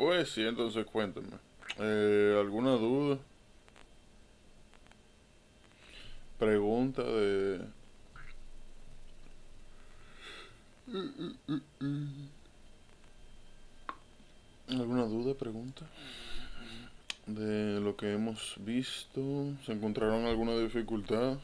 Pues sí, entonces cuéntenme. Eh, ¿Alguna duda? Pregunta de... ¿Alguna duda, pregunta? De lo que hemos visto, ¿se encontraron alguna dificultad?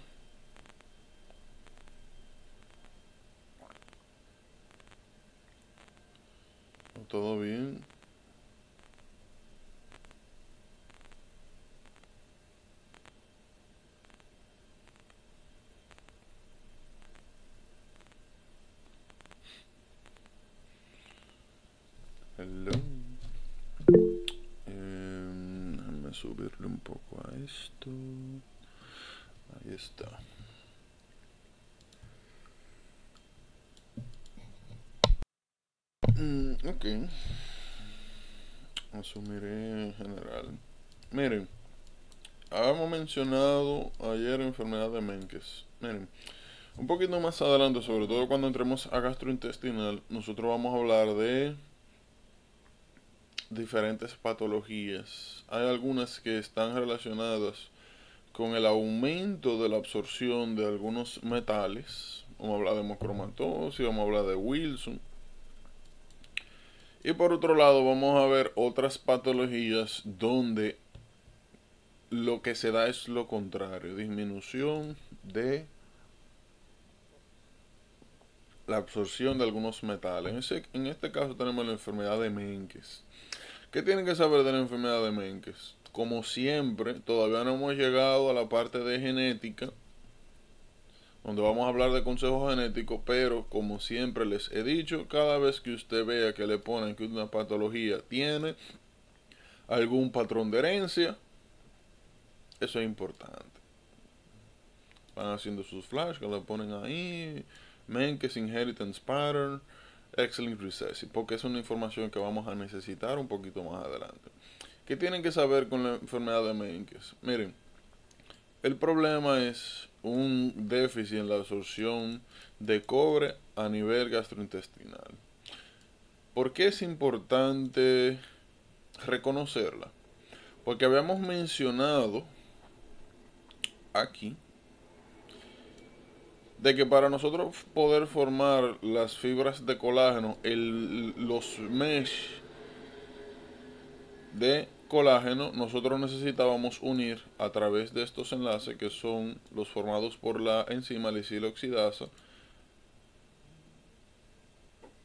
Asumiré en general. Miren, habíamos mencionado ayer enfermedad de Menkes. Miren, un poquito más adelante, sobre todo cuando entremos a gastrointestinal, nosotros vamos a hablar de diferentes patologías. Hay algunas que están relacionadas con el aumento de la absorción de algunos metales. Vamos a hablar de hemocromatosis, vamos a hablar de Wilson. Y por otro lado, vamos a ver otras patologías donde lo que se da es lo contrario, disminución de la absorción de algunos metales. En, este caso tenemos la enfermedad de Menkes. ¿Qué tienen que saber de la enfermedad de Menkes? Como siempre, todavía no hemos llegado a la parte de genética, donde vamos a hablar de consejos genéticos, pero como siempre les he dicho, cada vez que usted vea que le ponen que una patología tiene algún patrón de herencia, eso es importante. Van haciendo sus flash que le ponen ahí, Menkes Inheritance Pattern, Excellent Recessive, porque es una información que vamos a necesitar un poquito más adelante. ¿Qué tienen que saber con la enfermedad de Menkes? Miren, el problema es un déficit en la absorción de cobre a nivel gastrointestinal. ¿Por qué es importante reconocerla? Porque habíamos mencionado aquí de que para nosotros poder formar las fibras de colágeno, el, los mesh de colágeno nosotros necesitábamos unir a través de estos enlaces que son los formados por la enzima lisiloxidasa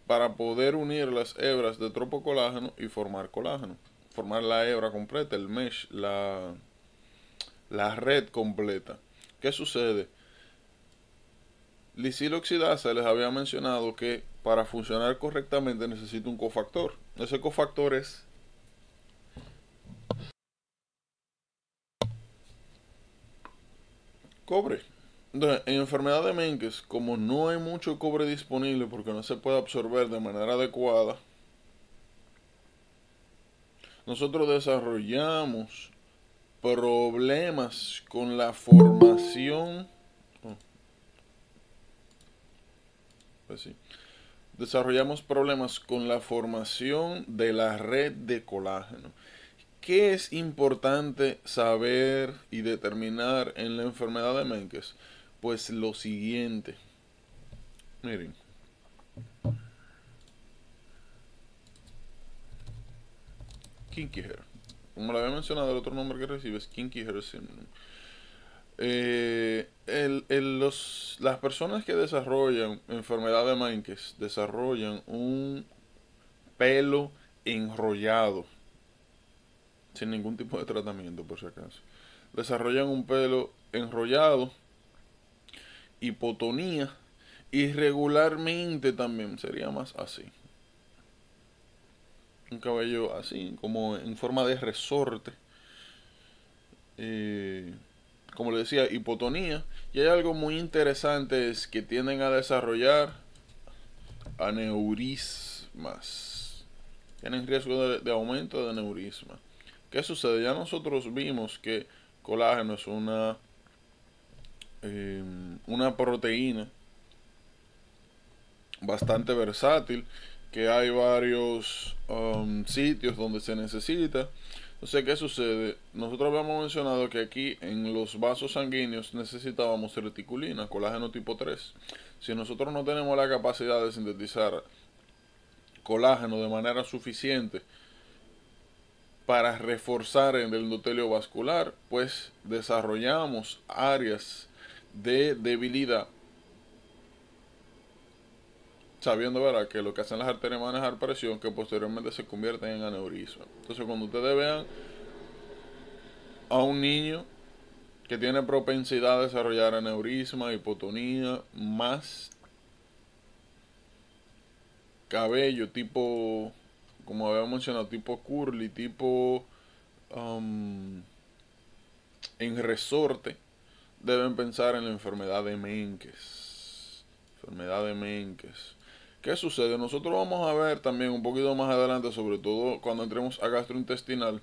para poder unir las hebras de tropocolágeno y formar colágeno, formar la hebra completa, el mesh, la, la red completa. ¿Qué sucede? Lisiloxidasa les había mencionado que para funcionar correctamente necesita un cofactor. Ese cofactor es Cobre. Entonces, en enfermedad de Menkes, como no hay mucho cobre disponible porque no se puede absorber de manera adecuada, nosotros desarrollamos problemas con la formación. Oh, pues desarrollamos problemas con la formación de la red de colágeno. ¿Qué es importante saber y determinar en la enfermedad de Menkes? Pues lo siguiente. Miren. Kinky Hair. Como lo había mencionado, el otro nombre que recibe es Kinky Hair Syndrome. Eh, las personas que desarrollan enfermedad de Menkes desarrollan un pelo enrollado sin ningún tipo de tratamiento por si acaso. Desarrollan un pelo enrollado, hipotonía, irregularmente también sería más así. Un cabello así, como en forma de resorte. Eh, como le decía, hipotonía. Y hay algo muy interesante es que tienden a desarrollar aneurismas. Tienen riesgo de, de aumento de aneurismas ¿Qué sucede? Ya nosotros vimos que colágeno es una, em, una proteína bastante versátil, que hay varios um, sitios donde se necesita. Entonces, ¿qué sucede? Nosotros habíamos mencionado que aquí en los vasos sanguíneos necesitábamos reticulina, colágeno tipo 3. Si nosotros no tenemos la capacidad de sintetizar colágeno de manera suficiente para reforzar el endotelio vascular, pues desarrollamos áreas de debilidad. Sabiendo ¿verdad? que lo que hacen las arterias es manejar presión que posteriormente se convierte en aneurisma. Entonces cuando ustedes vean a un niño que tiene propensidad a desarrollar aneurisma, hipotonía, más cabello tipo como había mencionado, tipo curly, tipo um, en resorte, deben pensar en la enfermedad de Menkes. Enfermedad de Menkes. ¿Qué sucede? Nosotros vamos a ver también un poquito más adelante, sobre todo cuando entremos a gastrointestinal,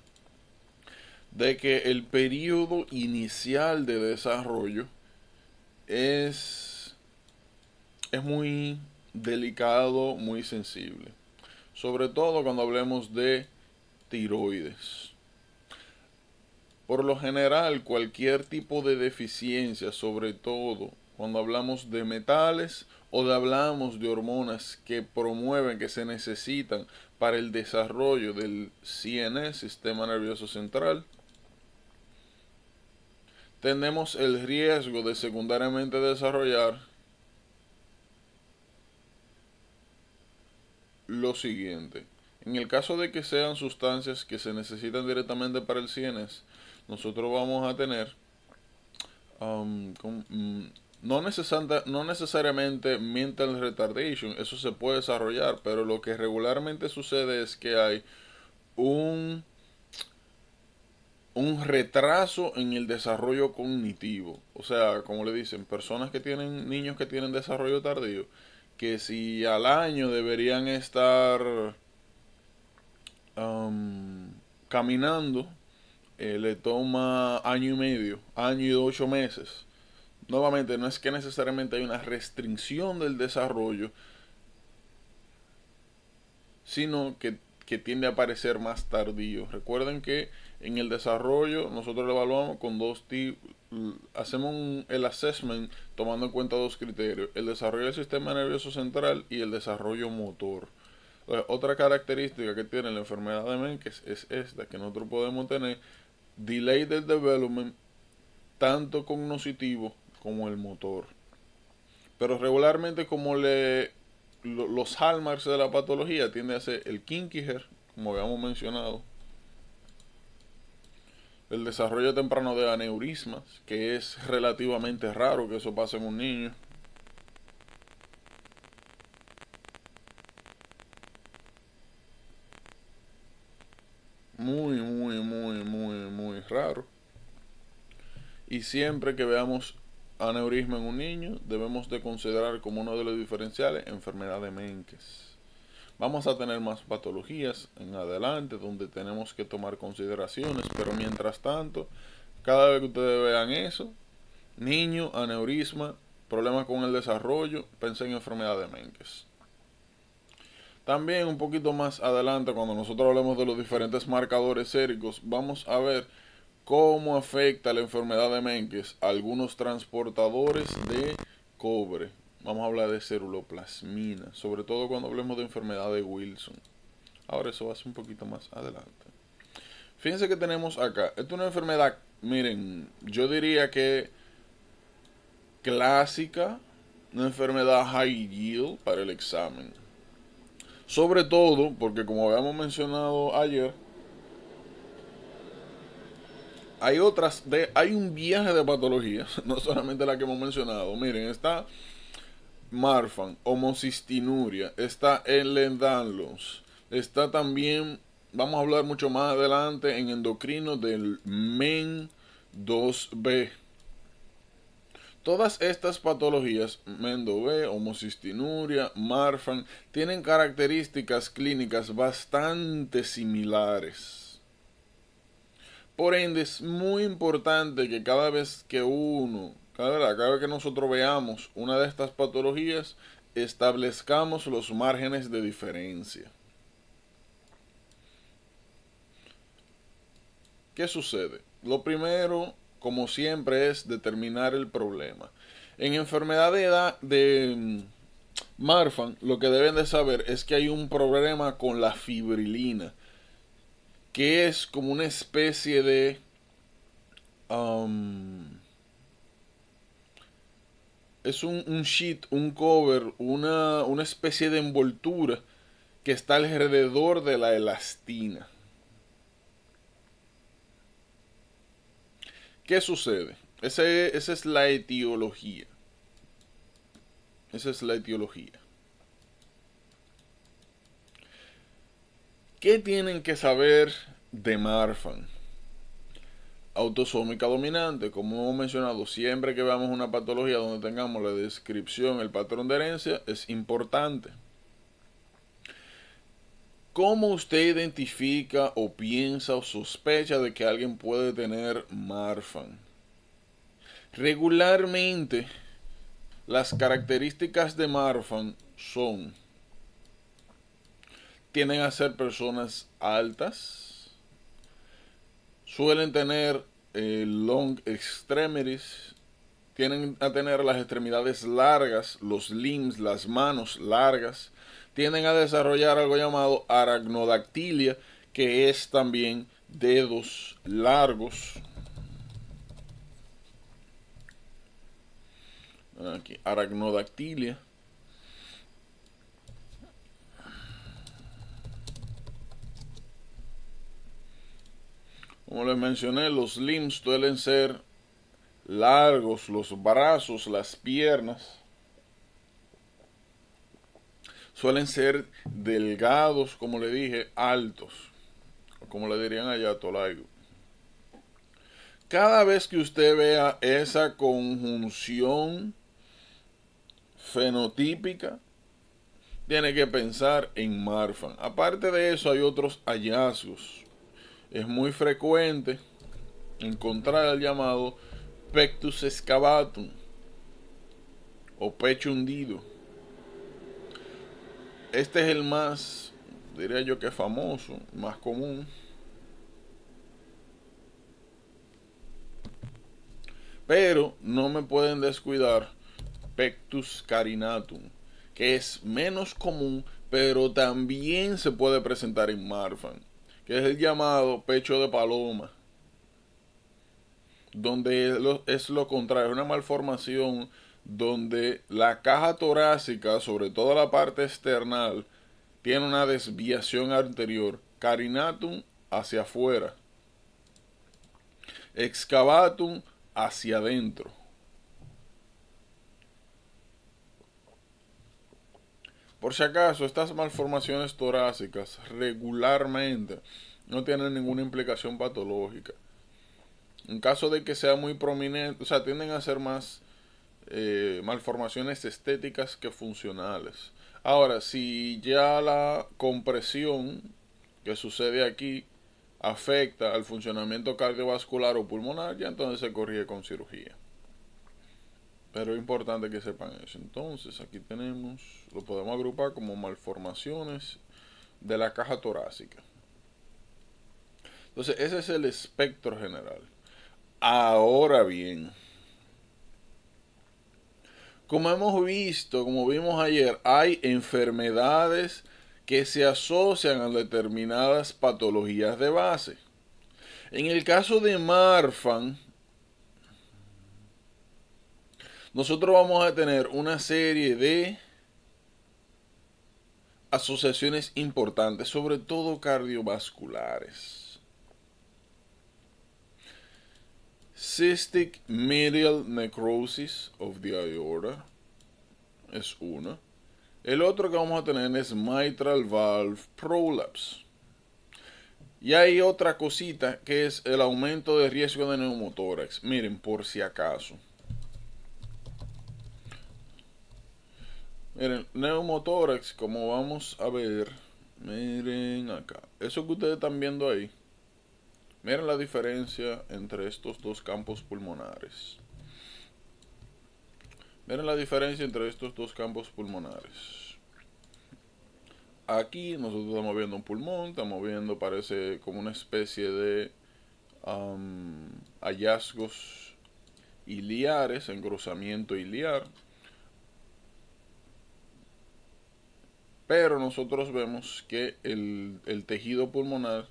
de que el periodo inicial de desarrollo es, es muy delicado, muy sensible sobre todo cuando hablemos de tiroides. Por lo general, cualquier tipo de deficiencia, sobre todo cuando hablamos de metales o de hablamos de hormonas que promueven, que se necesitan para el desarrollo del CNS, sistema nervioso central, tenemos el riesgo de secundariamente desarrollar lo siguiente. En el caso de que sean sustancias que se necesitan directamente para el CNS, nosotros vamos a tener um, mm, no, no necesariamente mental retardation, eso se puede desarrollar, pero lo que regularmente sucede es que hay un, un retraso en el desarrollo cognitivo. O sea, como le dicen, personas que tienen niños que tienen desarrollo tardío, que si al año deberían estar um, caminando, eh, le toma año y medio, año y ocho meses. Nuevamente, no es que necesariamente hay una restricción del desarrollo, sino que que tiende a aparecer más tardío. Recuerden que en el desarrollo nosotros lo evaluamos con dos tipos, hacemos el assessment tomando en cuenta dos criterios, el desarrollo del sistema nervioso central y el desarrollo motor. otra característica que tiene la enfermedad de Menkes es esta, que nosotros podemos tener delay del development tanto cognitivo como el motor. Pero regularmente como le los hallmarks de la patología tiende a ser el Kinkiger, como habíamos mencionado, el desarrollo temprano de aneurismas, que es relativamente raro que eso pase en un niño. Muy, muy, muy, muy, muy raro. Y siempre que veamos aneurisma en un niño, debemos de considerar como uno de los diferenciales enfermedad de Menkes. Vamos a tener más patologías en adelante donde tenemos que tomar consideraciones, pero mientras tanto, cada vez que ustedes vean eso, niño, aneurisma, problemas con el desarrollo, pensé en enfermedad de Menkes. También un poquito más adelante, cuando nosotros hablemos de los diferentes marcadores séricos, vamos a ver cómo afecta la enfermedad de Menkes a algunos transportadores de cobre. Vamos a hablar de ceruloplasmina, sobre todo cuando hablemos de enfermedad de Wilson. Ahora eso va a ser un poquito más adelante. Fíjense que tenemos acá. Esta es una enfermedad, miren, yo diría que clásica, una enfermedad high yield para el examen. Sobre todo porque como habíamos mencionado ayer, hay otras, de, hay un viaje de patologías, no solamente la que hemos mencionado. Miren, está Marfan, homocistinuria, está el Danlos, está también, vamos a hablar mucho más adelante en endocrino del MEN 2B. Todas estas patologías, MEN2B, homocistinuria, marfan, tienen características clínicas bastante similares. Por ende, es muy importante que cada vez que uno, cada vez que nosotros veamos una de estas patologías, establezcamos los márgenes de diferencia. ¿Qué sucede? Lo primero, como siempre, es determinar el problema. En enfermedad de, edad de mm, Marfan, lo que deben de saber es que hay un problema con la fibrilina que es como una especie de... Um, es un, un, sheet, un cover, una, especie de envoltura que está alrededor de la elastina. ¿Qué sucede? esa es la etiología. Esa es la etiología. ¿Qué tienen que saber de Marfan? Autosómica dominante, como hemos mencionado, siempre que veamos una patología donde tengamos la descripción, el patrón de herencia, es importante. ¿Cómo usted identifica o piensa o sospecha de que alguien puede tener Marfan? Regularmente, las características de Marfan son tienden a ser personas altas, suelen tener eh, long extremities, tienen a tener las extremidades largas, los limbs, las manos largas, tienden a desarrollar algo llamado aracnodactilia, que es también dedos largos. Aquí, Como les mencioné, los limbs suelen ser largos, los brazos, las piernas. Suelen ser delgados, como le dije, altos. Como le dirían allá Tolaigo. Cada vez que usted vea esa conjunción fenotípica, tiene que pensar en Marfan. Aparte de eso, hay otros hallazgos es muy frecuente encontrar el llamado pectus excavatum o pecho hundido. Este es el más, diría yo que famoso, más común. Pero no me pueden descuidar pectus carinatum, que es menos común, pero también se puede presentar en Marfan que es el llamado pecho de paloma, donde es lo, contrario, es una malformación donde la caja torácica, sobre todo la parte externa, tiene una desviación anterior, carinatum hacia afuera, excavatum hacia adentro. Por si acaso, estas malformaciones torácicas regularmente no tienen ninguna implicación patológica. En caso de que sea muy prominente, o sea, tienden a ser más eh, malformaciones estéticas que funcionales. Ahora, si ya la compresión que sucede aquí afecta al funcionamiento cardiovascular o pulmonar, ya entonces se corrige con cirugía. Pero es importante que sepan eso. Entonces, aquí tenemos, lo podemos agrupar como malformaciones de la caja torácica. Entonces, ese es el espectro general. Ahora bien, como hemos visto, como vimos ayer, hay enfermedades que se asocian a determinadas patologías de base. En el caso de Marfan, nosotros vamos a tener una serie de asociaciones importantes, sobre todo cardiovasculares. Cystic medial necrosis of the aorta es una. El otro que vamos a tener es mitral valve prolapse. Y hay otra cosita que es el aumento de riesgo de neumotórax. Miren, por si acaso. Miren, neumotórax, como vamos a ver, miren acá. Eso que ustedes están viendo ahí, miren la diferencia entre estos dos campos pulmonares. Miren la diferencia entre estos dos campos pulmonares. Aquí nosotros estamos viendo un pulmón, estamos viendo, parece como una especie de hallazgos iliares, engrosamiento iliar. Pero nosotros vemos que el, tejido pulmonar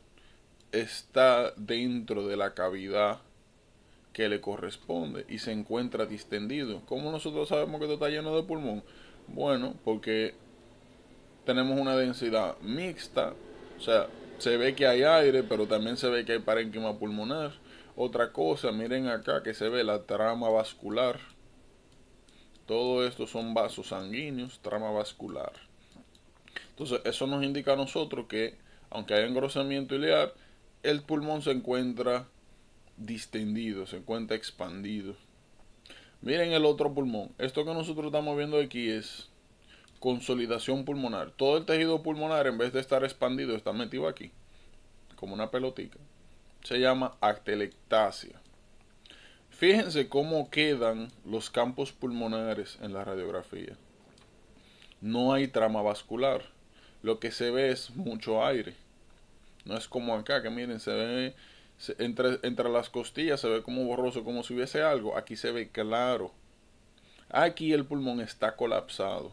está dentro de la cavidad que le corresponde y se encuentra distendido. ¿Cómo nosotros sabemos que esto está lleno de pulmón? Bueno, porque tenemos una densidad mixta, o sea, se ve que hay aire, pero también se ve que hay parénquima pulmonar. Otra cosa, miren acá que se ve la trama vascular. Todo esto son vasos sanguíneos, trama vascular. Entonces, eso nos indica a nosotros que, aunque hay engrosamiento ilear, el pulmón se encuentra distendido, se encuentra expandido. Miren el otro pulmón. Esto que nosotros estamos viendo aquí es consolidación pulmonar. Todo el tejido pulmonar, en vez de estar expandido, está metido aquí, como una pelotica. Se llama actelectasia. Fíjense cómo quedan los campos pulmonares en la radiografía. No hay trama vascular lo que se ve es mucho aire. No es como acá, que miren, se ve entre, entre las costillas, se ve como borroso, como si hubiese algo. Aquí se ve claro. Aquí el pulmón está colapsado.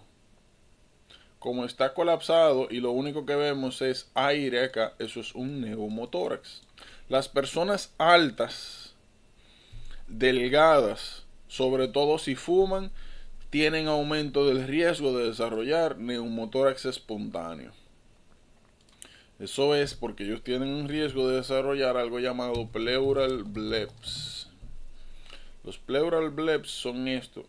Como está colapsado y lo único que vemos es aire acá, eso es un neumotórax. Las personas altas, delgadas, sobre todo si fuman, tienen aumento del riesgo de desarrollar neumotórax espontáneo. Eso es porque ellos tienen un riesgo de desarrollar algo llamado pleural blebs Los pleural blebs son esto,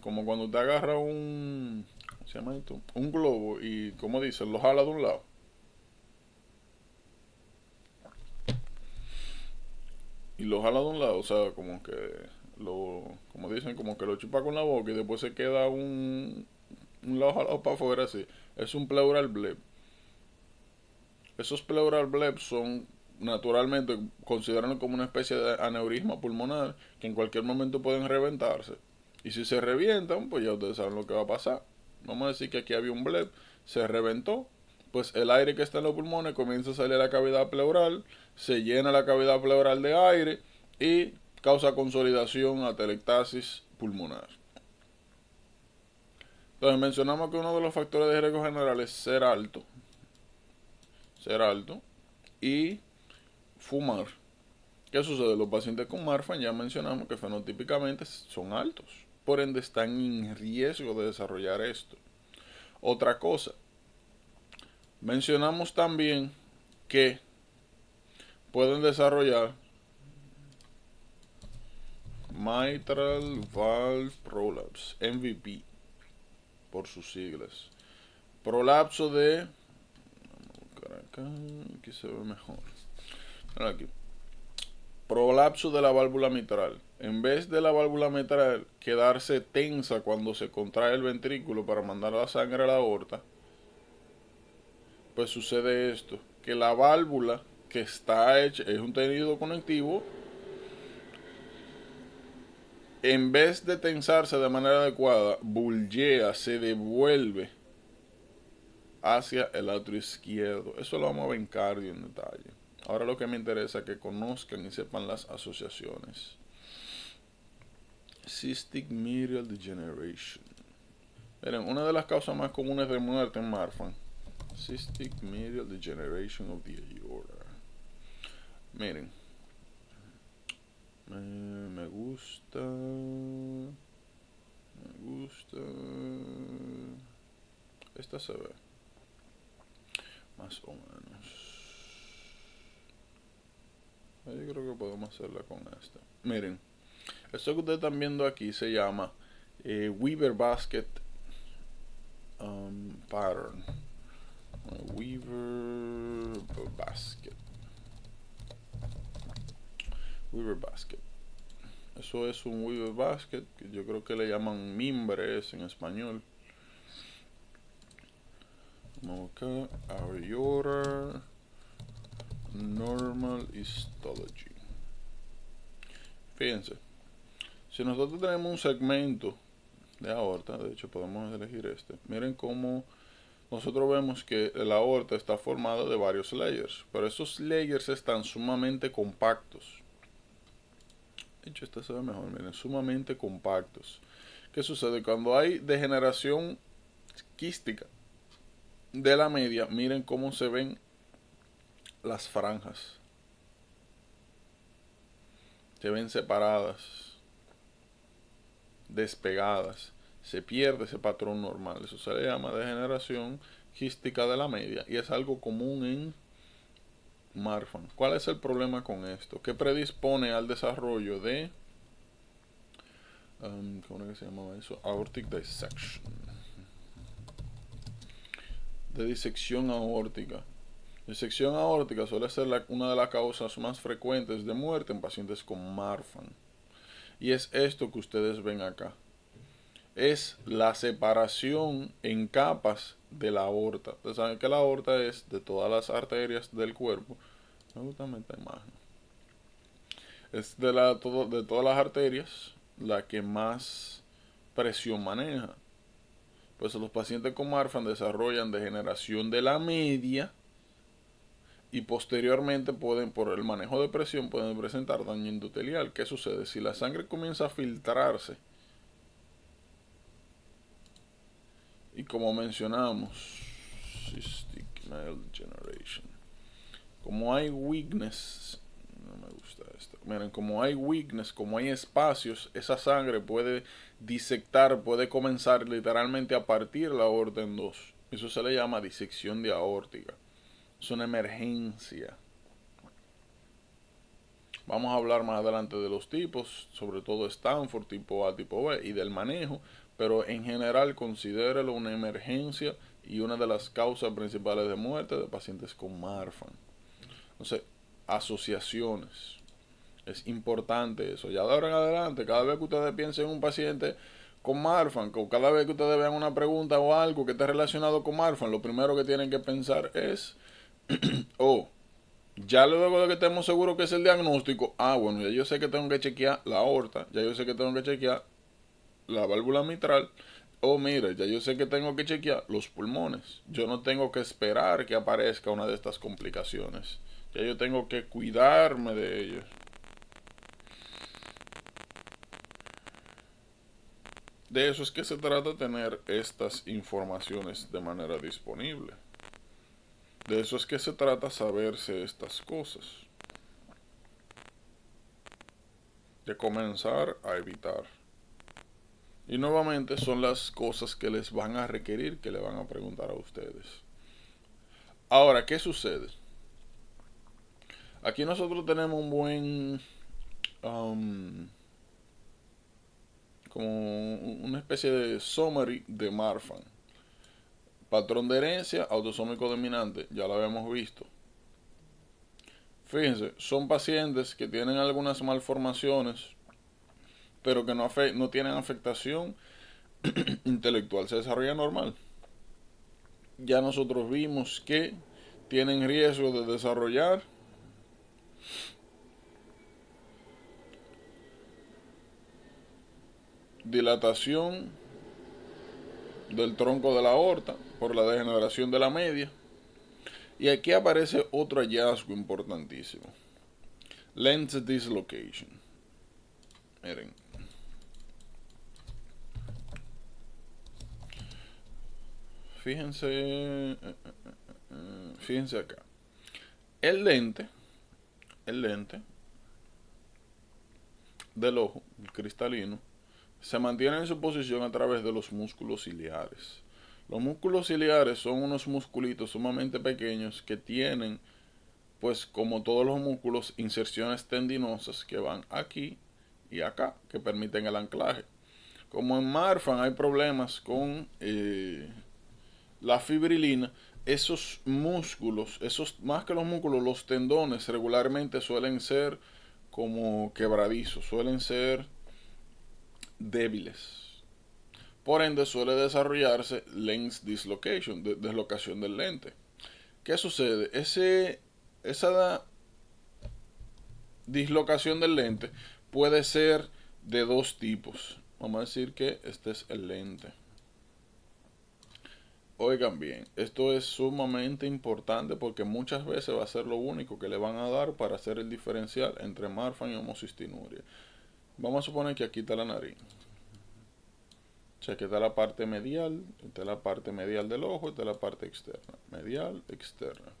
como cuando te agarra un, ¿cómo se llama esto? Un globo y, como dicen, lo jala de un lado. Y lo jala de un lado, o sea, como que lo, como dicen, como que lo chupa con la boca y después se queda un, un lado para afuera así. Es un pleural bleb. Esos pleural blebs son naturalmente consideran como una especie de aneurisma pulmonar que en cualquier momento pueden reventarse. Y si se revientan, pues ya ustedes saben lo que va a pasar. Vamos a decir que aquí había un bleb, se reventó, pues el aire que está en los pulmones comienza a salir a la cavidad pleural, se llena la cavidad pleural de aire y causa consolidación atelectasis pulmonar. Entonces mencionamos que uno de los factores de riesgo general es ser alto. Ser alto y fumar. ¿Qué sucede? Los pacientes con Marfan ya mencionamos que fenotípicamente son altos. Por ende están en riesgo de desarrollar esto. Otra cosa. Mencionamos también que pueden desarrollar Mitral Valve Prolapse, MVP, por sus siglas. Prolapso de... aquí se ve mejor. aquí. Prolapso de la válvula mitral. En vez de la válvula mitral quedarse tensa cuando se contrae el ventrículo para mandar la sangre a la aorta, pues sucede esto, que la válvula que está hecha, es un tenido conectivo en vez de tensarse de manera adecuada, Bullea se devuelve hacia el lado izquierdo. Eso lo vamos a ver en cardio en detalle. Ahora lo que me interesa es que conozcan y sepan las asociaciones. Cystic Medial Degeneration. Miren, una de las causas más comunes de muerte en Marfan. Cystic Medial Degeneration of the Aorta. Miren, eh, me gusta. Me gusta. Esta se ve. Más o menos. Ah, yo creo que podemos hacerla con esta. Miren. Esto que ustedes están viendo aquí se llama eh, Weaver Basket um, Pattern. Weaver Basket. Weaver Basket. Eso es un Weaver Basket, que yo creo que le llaman mimbres en español. Vamos acá, Normal Histology. Fíjense, si nosotros tenemos un segmento de aorta, de hecho podemos elegir este, miren cómo nosotros vemos que el aorta está formado de varios layers, pero esos layers están sumamente compactos hecho esta se ve mejor, miren, sumamente compactos. ¿Qué sucede? Cuando hay degeneración quística de la media, miren cómo se ven las franjas. Se ven separadas, despegadas. Se pierde ese patrón normal. Eso se le llama degeneración quística de la media y es algo común en MARFAN. ¿Cuál es el problema con esto? ¿Qué predispone al desarrollo de... Um, ¿Cómo es que se llamaba eso? Aortic dissection. De disección aórtica. Disección aórtica suele ser una de las causas más frecuentes de muerte en pacientes con Marfan. Y es esto que ustedes ven acá. Es la separación en capas de la aorta. Ustedes saben que la aorta es de todas las arterias del cuerpo. Es de, la, de todas las arterias la que más presión maneja. Pues los pacientes con Marfan desarrollan degeneración de la media y posteriormente pueden, por el manejo de presión, pueden presentar daño endotelial. ¿Qué sucede? Si la sangre comienza a filtrarse, y como mencionamos, cystic male como hay weakness, no me gusta esto. Miren, como hay weakness, como hay espacios, esa sangre puede disectar, puede comenzar literalmente a partir la aorta en dos. Eso se le llama disección de aórtica. Es una emergencia. Vamos a hablar más adelante de los tipos, sobre todo Stanford, tipo A, tipo B, y del manejo, pero en general considérelo una emergencia y una de las causas principales de muerte de pacientes con Marfan. Entonces, asociaciones. Es importante eso. Ya de ahora en adelante, cada vez que ustedes piensen en un paciente con Marfan, o cada vez que ustedes vean una pregunta o algo que esté relacionado con Marfan, lo primero que tienen que pensar es, oh, ya luego de que estemos seguros que es el diagnóstico, ah, bueno, ya yo sé que tengo que chequear la aorta, ya yo sé que tengo que chequear la válvula mitral, oh, mira, ya yo sé que tengo que chequear los pulmones. Yo no tengo que esperar que aparezca una de estas complicaciones yo tengo que cuidarme de ellos. De eso es que se trata tener estas informaciones de manera disponible. De eso es que se trata saberse estas cosas. De comenzar a evitar. Y nuevamente son las cosas que les van a requerir, que le van a preguntar a ustedes. Ahora, ¿qué sucede? Aquí nosotros tenemos un buen... Um, como una especie de summary de Marfan. Patrón de herencia autosómico dominante, ya lo habíamos visto. Fíjense, son pacientes que tienen algunas malformaciones, pero que no, no tienen afectación intelectual, se desarrolla normal. Ya nosotros vimos que tienen riesgo de desarrollar Dilatación del tronco de la aorta por la degeneración de la media. Y aquí aparece otro hallazgo importantísimo. Lens dislocation. Miren. Fíjense, eh, eh, eh, fíjense acá. El lente el lente del ojo, el cristalino, se mantiene en su posición a través de los músculos ciliares. Los músculos ciliares son unos musculitos sumamente pequeños que tienen, pues como todos los músculos, inserciones tendinosas que van aquí y acá, que permiten el anclaje. Como en Marfan hay problemas con eh, la fibrilina, esos músculos, esos más que los músculos, los tendones regularmente suelen ser como quebradizos, suelen ser débiles. Por ende suele desarrollarse lens dislocation, deslocación del lente. ¿Qué sucede? Ese, esa dislocación del lente puede ser de dos tipos. Vamos a decir que este es el lente. Oigan bien, esto es sumamente importante porque muchas veces va a ser lo único que le van a dar para hacer el diferencial entre Marfan y homocistinuria. Vamos a suponer que aquí está la nariz. O sea, que está la parte medial, está la parte medial del ojo, está la parte externa. Medial, externa.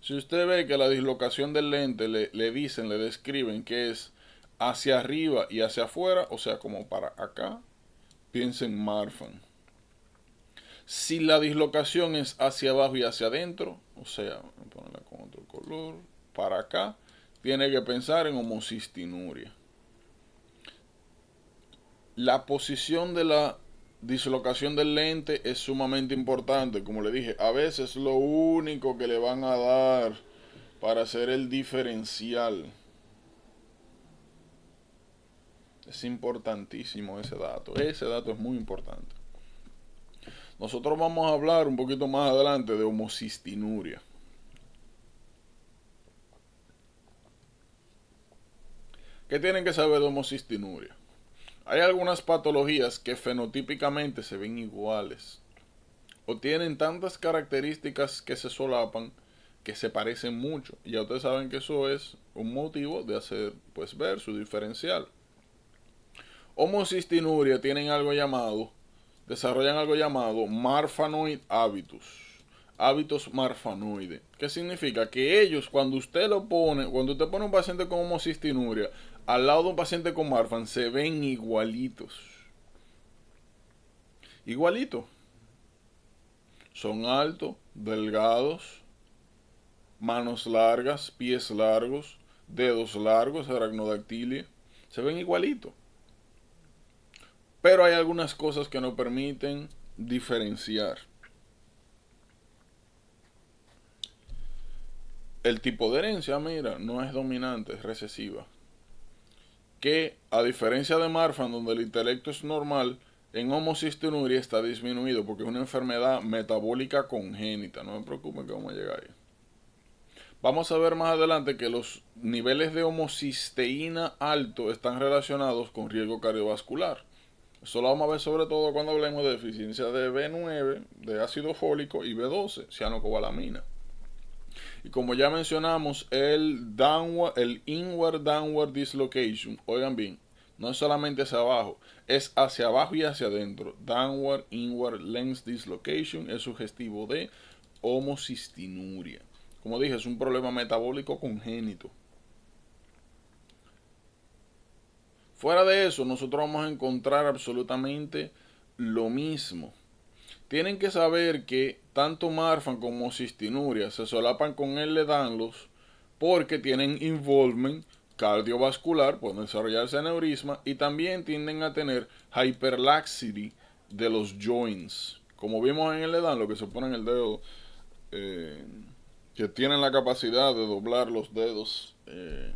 Si usted ve que la dislocación del lente le, le, dicen, le describen que es hacia arriba y hacia afuera, o sea, como para acá, piensen en Marfan. Si la dislocación es hacia abajo y hacia adentro, o sea, a ponerla con otro color, para acá, tiene que pensar en homocistinuria. La posición de la dislocación del lente es sumamente importante. Como le dije, a veces lo único que le van a dar para hacer el diferencial. Es importantísimo ese dato. Ese dato es muy importante. Nosotros vamos a hablar un poquito más adelante de homocistinuria. ¿Qué tienen que saber de homocistinuria? Hay algunas patologías que fenotípicamente se ven iguales o tienen tantas características que se solapan que se parecen mucho. Ya ustedes saben que eso es un motivo de hacer pues ver su diferencial. Homocistinuria tienen algo llamado desarrollan algo llamado Marfanoid Habitus. Hábitos marfanoide. ¿Qué significa? Que ellos, cuando usted lo pone, cuando usted pone un paciente con homocistinuria al lado de un paciente con Marfan, se ven igualitos. Igualitos. Son altos, delgados, manos largas, pies largos, dedos largos, aracnodactilia. Se ven igualitos. Pero hay algunas cosas que no permiten diferenciar el tipo de herencia, mira, no es dominante, es recesiva. Que a diferencia de Marfan, donde el intelecto es normal, en homocisteinuria está disminuido porque es una enfermedad metabólica congénita. No me preocupen que vamos a llegar ahí. Vamos a ver más adelante que los niveles de homocisteína alto están relacionados con riesgo cardiovascular. Eso lo vamos a ver sobre todo cuando hablemos de deficiencia de B9, de ácido fólico y B12, cianocobalamina. Y como ya mencionamos, el, el inward downward dislocation, oigan bien, no es solamente hacia abajo, es hacia abajo y hacia adentro. Downward inward lens dislocation es sugestivo de homocistinuria. Como dije, es un problema metabólico congénito. Fuera de eso, nosotros vamos a encontrar absolutamente lo mismo. Tienen que saber que tanto Marfan como cistinuria se solapan con el danlos porque tienen involvement cardiovascular, pueden desarrollarse aneurisma y también tienden a tener hyperlaxity de los joints. Como vimos en el lo que se ponen el dedo, eh, que tienen la capacidad de doblar los dedos. Eh,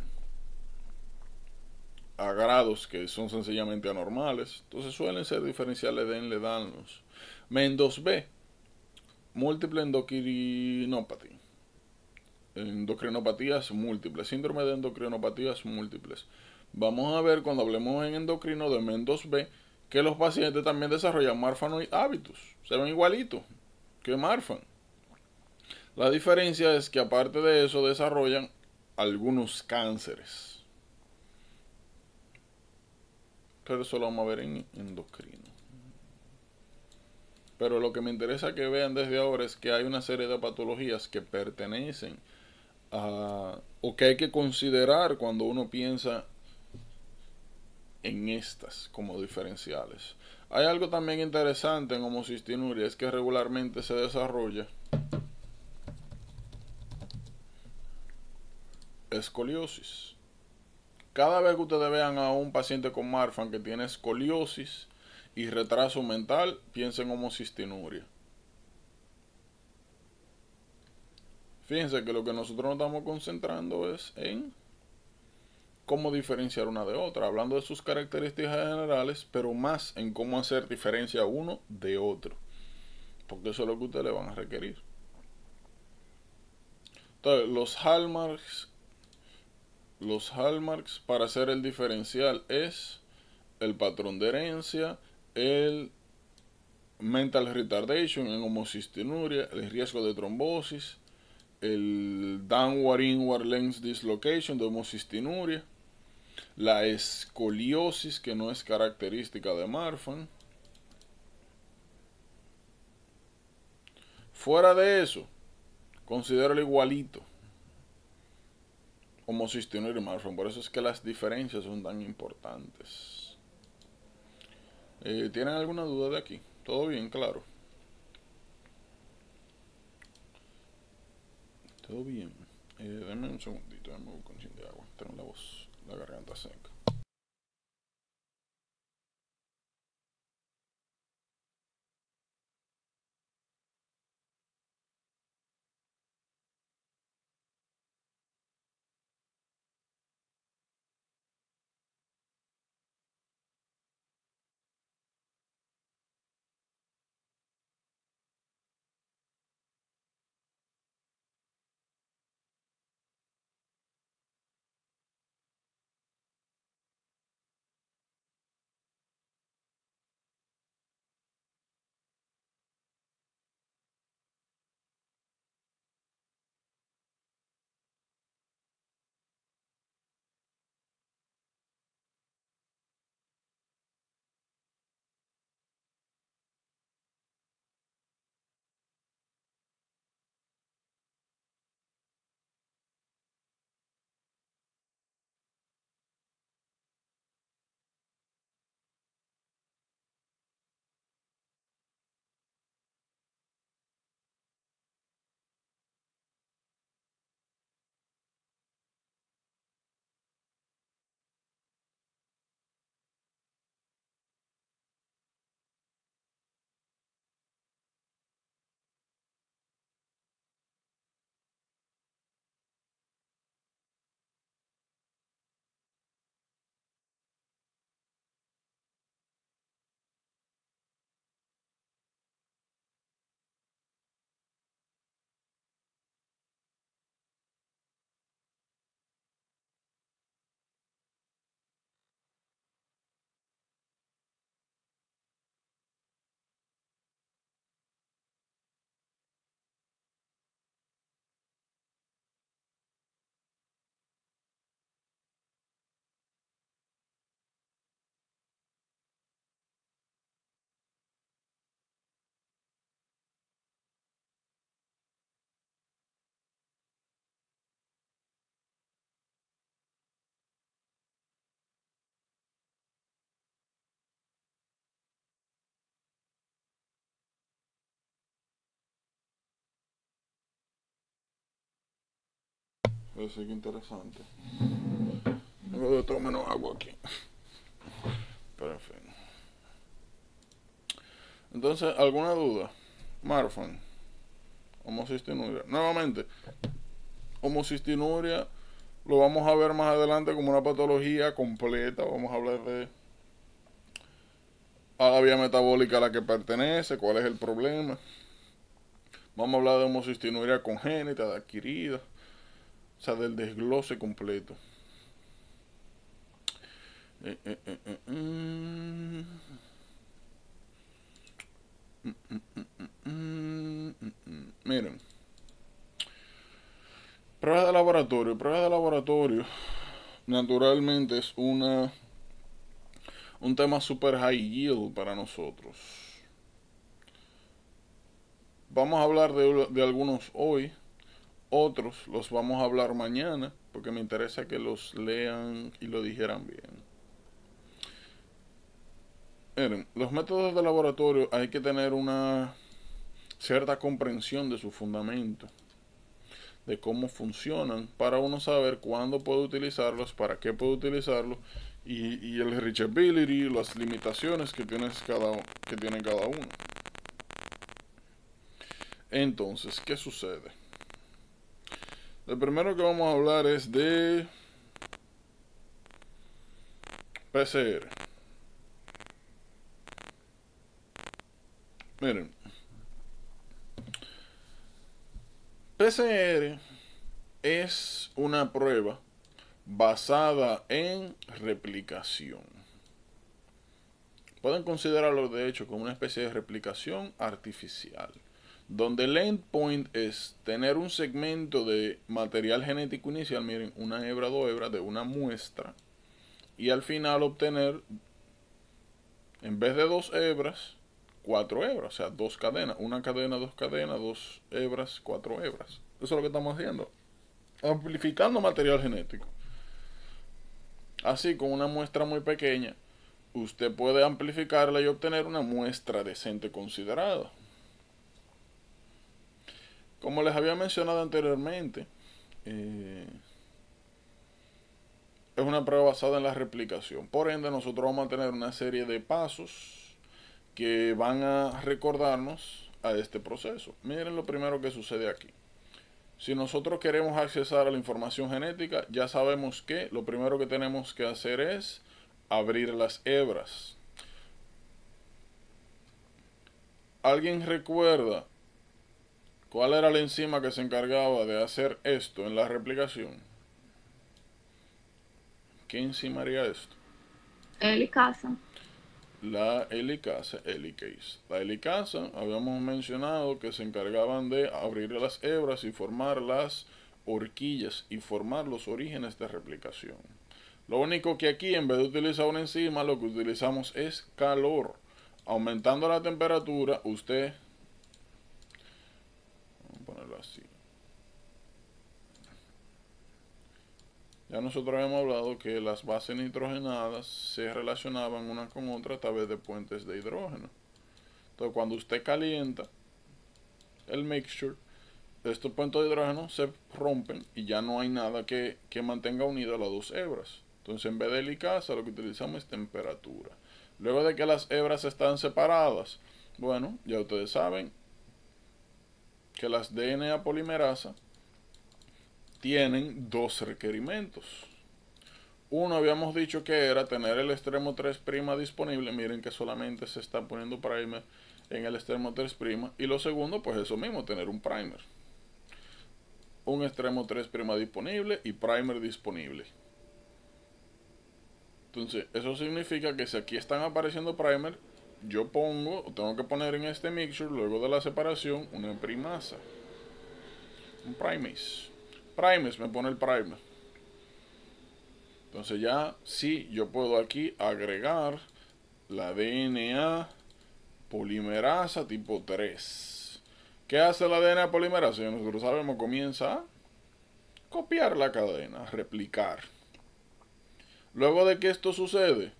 a grados que son sencillamente anormales. Entonces suelen ser diferenciales de enledanos. 2 B, múltiple endocrinopatía. Endocrinopatías múltiples, síndrome de endocrinopatías múltiples. Vamos a ver cuando hablemos en endocrino de Mendos B que los pacientes también desarrollan Marfan y hábitos. Se ven igualitos que Marfan. La diferencia es que aparte de eso desarrollan algunos cánceres. pero eso lo vamos a ver en endocrino. Pero lo que me interesa que vean desde ahora es que hay una serie de patologías que pertenecen a, o que hay que considerar cuando uno piensa en estas como diferenciales. Hay algo también interesante en homocistinuria, es que regularmente se desarrolla escoliosis. Cada vez que ustedes vean a un paciente con Marfan que tiene escoliosis y retraso mental, piensen homocistinuria. Fíjense que lo que nosotros nos estamos concentrando es en cómo diferenciar una de otra, hablando de sus características generales, pero más en cómo hacer diferencia uno de otro. Porque eso es lo que ustedes le van a requerir. Entonces, los hallmarks los hallmarks para hacer el diferencial es el patrón de herencia, el mental retardation en homocistinuria, el riesgo de trombosis, el downward inward length dislocation de homocistinuria, la escoliosis que no es característica de Marfan. Fuera de eso, el igualito homocistino y rimaron. Por eso es que las diferencias son tan importantes. Eh, ¿Tienen alguna duda de aquí? Todo bien, claro. Todo bien. Eh, denme un segundito, déjame un de agua. Tengo la voz, la garganta seca. parece que interesante. menos agua aquí. Pero en fin. Entonces, ¿alguna duda? Marfan. Homocistinuria. Nuevamente, homocistinuria lo vamos a ver más adelante como una patología completa. Vamos a hablar de a la vía metabólica a la que pertenece, cuál es el problema. Vamos a hablar de homocistinuria congénita, adquirida. O sea, del desglose completo. Miren. Prueba de laboratorio. Prueba de laboratorio. Naturalmente es una un tema super high yield para nosotros. Vamos a hablar de algunos hoy. Otros los vamos a hablar mañana porque me interesa que los lean y lo dijeran bien. los métodos de laboratorio hay que tener una cierta comprensión de su fundamento, de cómo funcionan, para uno saber cuándo puede utilizarlos, para qué puede utilizarlos y, el reachability, las limitaciones que, cada, que tiene cada uno. Entonces, ¿qué sucede? Lo primero que vamos a hablar es de PCR. Miren. PCR es una prueba basada en replicación. Pueden considerarlo de hecho como una especie de replicación artificial donde el endpoint es tener un segmento de material genético inicial, miren, una hebra, dos hebras de una muestra, y al final obtener, en vez de dos hebras, cuatro hebras, o sea, dos cadenas, una cadena, dos cadenas, dos hebras, cuatro hebras. Eso es lo que estamos haciendo, amplificando material genético. Así, con una muestra muy pequeña, usted puede amplificarla y obtener una muestra decente considerada. Como les había mencionado anteriormente, eh, es una prueba basada en la replicación. Por ende, nosotros vamos a tener una serie de pasos que van a recordarnos a este proceso. Miren lo primero que sucede aquí. Si nosotros queremos accesar a la información genética, ya sabemos que lo primero que tenemos que hacer es abrir las hebras. ¿Alguien recuerda ¿Cuál era la enzima que se encargaba de hacer esto en la replicación? ¿Qué enzima haría esto? Helicasa. La helicasa, helicase. La helicasa, habíamos mencionado que se encargaban de abrir las hebras y formar las horquillas y formar los orígenes de replicación. Lo único que aquí, en vez de utilizar una enzima, lo que utilizamos es calor. Aumentando la temperatura, usted así. Ya nosotros habíamos hablado que las bases nitrogenadas se relacionaban una con otra a través de puentes de hidrógeno. Entonces, cuando usted calienta el mixture, estos puentes de hidrógeno se rompen y ya no hay nada que, que mantenga unidas las dos hebras. Entonces, en vez de helicasa, lo que utilizamos es temperatura. Luego de que las hebras están separadas, bueno, ya ustedes saben, que las DNA polimerasa tienen dos requerimientos. Uno habíamos dicho que era tener el extremo 3' disponible. Miren que solamente se está poniendo primer en el extremo 3'. Y lo segundo, pues eso mismo, tener un primer. Un extremo 3' disponible y primer disponible. Entonces, eso significa que si aquí están apareciendo primer, yo pongo, tengo que poner en este mixture, luego de la separación, una primasa. Un primase. Primes, me pone el primer. Entonces ya sí, yo puedo aquí agregar la DNA polimerasa tipo 3. ¿Qué hace la DNA polimerasa? nosotros sabemos, comienza a copiar la cadena, replicar. Luego de que esto sucede,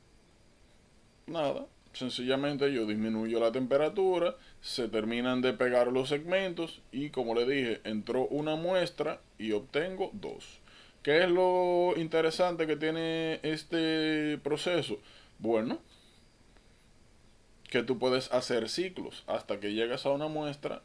nada, sencillamente yo disminuyo la temperatura, se terminan de pegar los segmentos y como le dije, entró una muestra y obtengo dos. ¿Qué es lo interesante que tiene este proceso? Bueno, que tú puedes hacer ciclos hasta que llegas a una muestra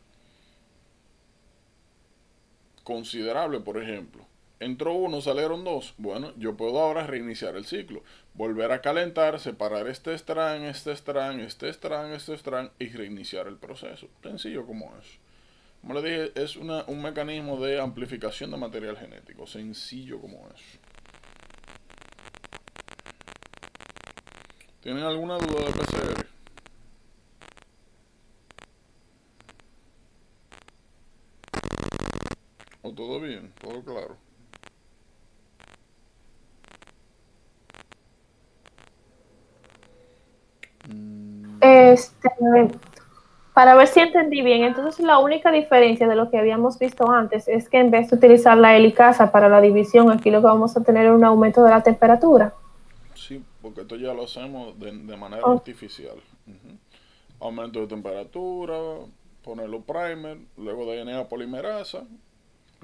considerable, por ejemplo entró uno, salieron dos. Bueno, yo puedo ahora reiniciar el ciclo. Volver a calentar, separar este strand, este strand, este strand, este strand y reiniciar el proceso. Sencillo como es. Como le dije, es una, un mecanismo de amplificación de material genético. Sencillo como es. ¿Tienen alguna duda de PCR? ¿O todo bien? ¿Todo claro? Este, para ver si entendí bien, entonces la única diferencia de lo que habíamos visto antes es que en vez de utilizar la helicasa para la división, aquí lo que vamos a tener es un aumento de la temperatura. Sí, porque esto ya lo hacemos de, manera artificial. Aumento de temperatura, ponerlo primer, luego de DNA polimerasa,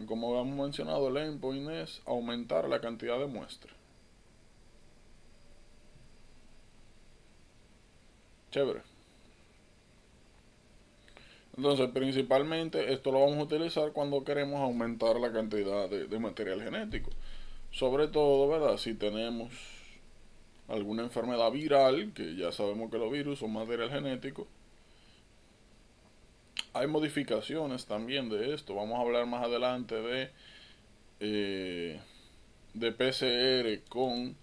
como hemos mencionado, el endpoint es aumentar la cantidad de muestra. Chévere. Entonces, principalmente esto lo vamos a utilizar cuando queremos aumentar la cantidad de, material genético. Sobre todo, ¿verdad? Si tenemos alguna enfermedad viral, que ya sabemos que los virus son material genético. Hay modificaciones también de esto. Vamos a hablar más adelante de, eh, de PCR con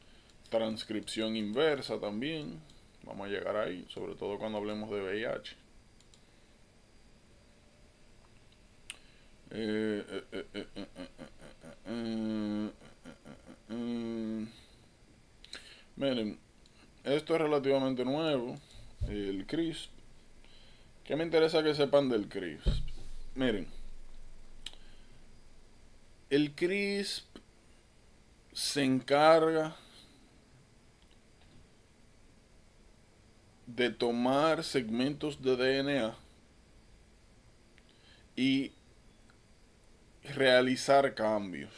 transcripción inversa también. Vamos a llegar ahí, sobre todo cuando hablemos de VIH. Miren, esto es relativamente nuevo, el crisp. Que me interesa que sepan del crisp? Miren, el crisp se encarga de tomar segmentos de DNA y realizar cambios.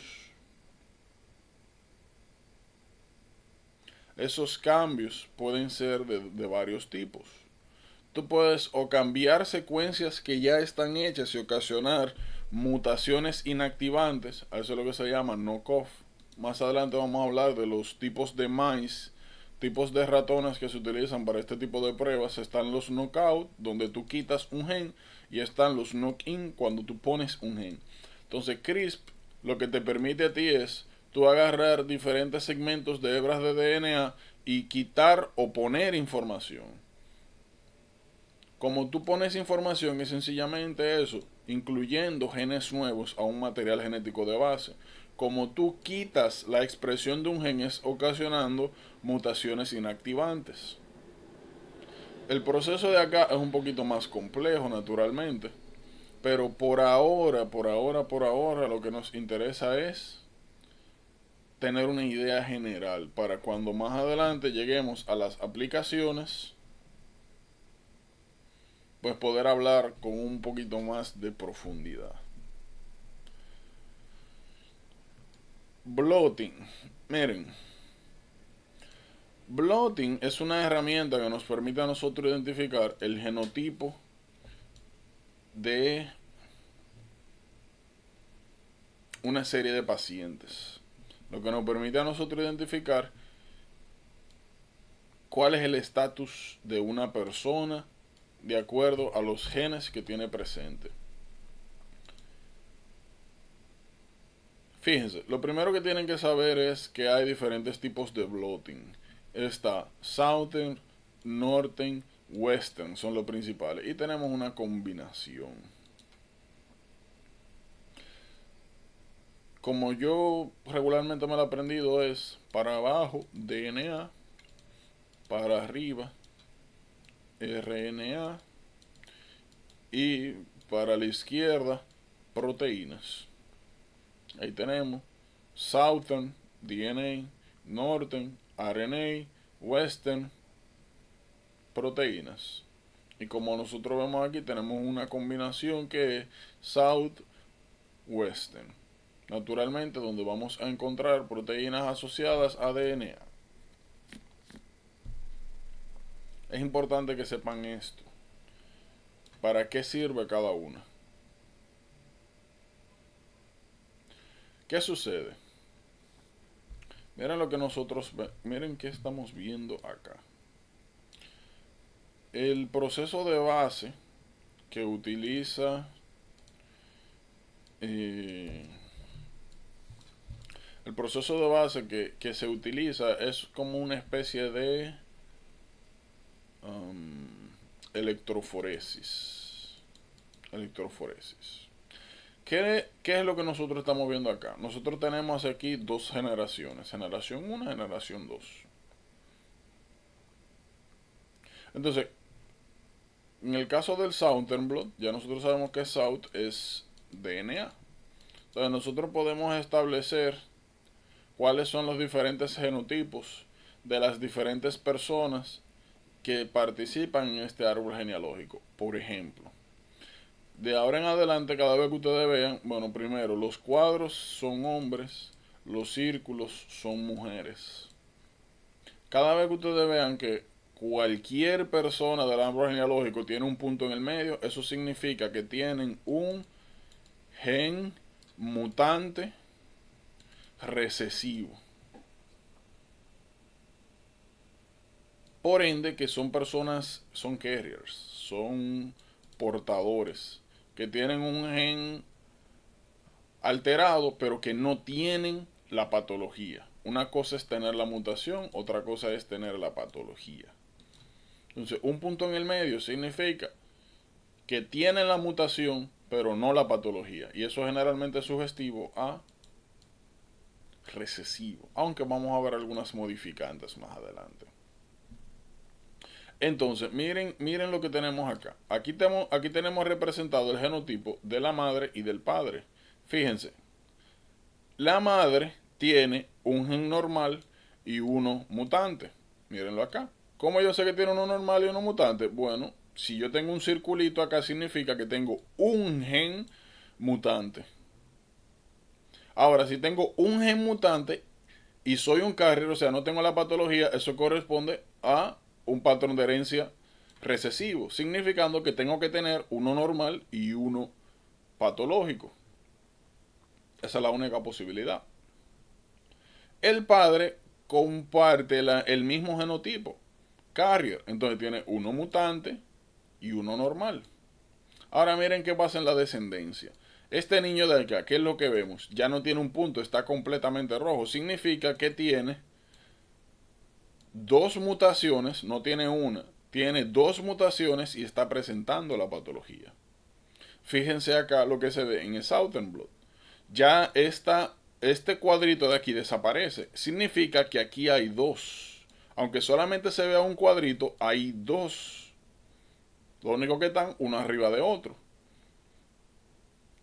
Esos cambios pueden ser de, varios tipos. Tú puedes o cambiar secuencias que ya están hechas y ocasionar mutaciones inactivantes. Eso es lo que se llama knock Más adelante vamos a hablar de los tipos de mice, tipos de ratonas que se utilizan para este tipo de pruebas. Están los knockout, donde tú quitas un gen, y están los knock-in, cuando tú pones un gen. Entonces CRISP lo que te permite a ti es tú agarrar diferentes segmentos de hebras de DNA y quitar o poner información. Como tú pones información es sencillamente eso, incluyendo genes nuevos a un material genético de base. Como tú quitas la expresión de un gen es ocasionando mutaciones inactivantes. El proceso de acá es un poquito más complejo, naturalmente. Pero por ahora, por ahora, por ahora, lo que nos interesa es tener una idea general para cuando más adelante lleguemos a las aplicaciones, pues poder hablar con un poquito más de profundidad. Bloating. Miren. Bloating es una herramienta que nos permite a nosotros identificar el genotipo de una serie de pacientes, lo que nos permite a nosotros identificar cuál es el estatus de una persona de acuerdo a los genes que tiene presente. Fíjense, lo primero que tienen que saber es que hay diferentes tipos de bloating. Está Southern, Northern, western son los principales. Y tenemos una combinación. Como yo regularmente me lo he aprendido es para abajo, DNA, para arriba, RNA y para la izquierda, proteínas. Ahí tenemos Southern, DNA, Northern, RNA, Western, proteínas. Y como nosotros vemos aquí, tenemos una combinación que es South Western. Naturalmente, donde vamos a encontrar proteínas asociadas a DNA. Es importante que sepan esto. ¿Para qué sirve cada una? ¿Qué sucede? Miren lo que nosotros, miren qué estamos viendo acá el proceso de base que utiliza eh, el proceso de base que, se utiliza es como una especie de um, electroforesis. Electroforesis. ¿Qué, ¿Qué, es lo que nosotros estamos viendo acá? Nosotros tenemos aquí dos generaciones, generación 1, y generación 2. Entonces, en el caso del Southern Blot, ya nosotros sabemos que South es DNA. Entonces nosotros podemos establecer cuáles son los diferentes genotipos de las diferentes personas que participan en este árbol genealógico. Por ejemplo, de ahora en adelante, cada vez que ustedes vean, bueno, primero, los cuadros son hombres, los círculos son mujeres. Cada vez que ustedes vean que cualquier persona del árbol genealógico tiene un punto en el medio, eso significa que tienen un gen mutante recesivo. Por ende, que son personas, son carriers, son portadores, que tienen un gen alterado, pero que no tienen la patología. Una cosa es tener la mutación, otra cosa es tener la patología. Entonces, un punto en el medio significa que tienen la mutación, pero no la patología. Y eso generalmente es sugestivo a recesivo, aunque vamos a ver algunas modificantes más adelante. Entonces, miren, miren lo que tenemos acá. Aquí tenemos, aquí tenemos representado el genotipo de la madre y del padre. Fíjense, la madre tiene un gen normal y uno mutante. Mírenlo acá. ¿Cómo yo sé que tiene uno normal y uno mutante? Bueno, si yo tengo un circulito acá significa que tengo un gen mutante. Ahora, si tengo un gen mutante y soy un carrier, o sea, no tengo la patología, eso corresponde a un patrón de herencia recesivo, significando que tengo que tener uno normal y uno patológico. Esa es la única posibilidad. El padre comparte el mismo genotipo carrier. Entonces tiene uno mutante y uno normal. Ahora miren qué pasa en la descendencia. Este niño de acá, ¿qué es lo que vemos? Ya no tiene un punto, está completamente rojo. Significa que tiene dos mutaciones, no tiene una, tiene dos mutaciones y está presentando la patología. Fíjense acá lo que se ve en el Southern Blood. Ya está este cuadrito de aquí desaparece. Significa que aquí hay dos. Aunque solamente se vea un cuadrito, hay dos. Lo único que están uno arriba de otro.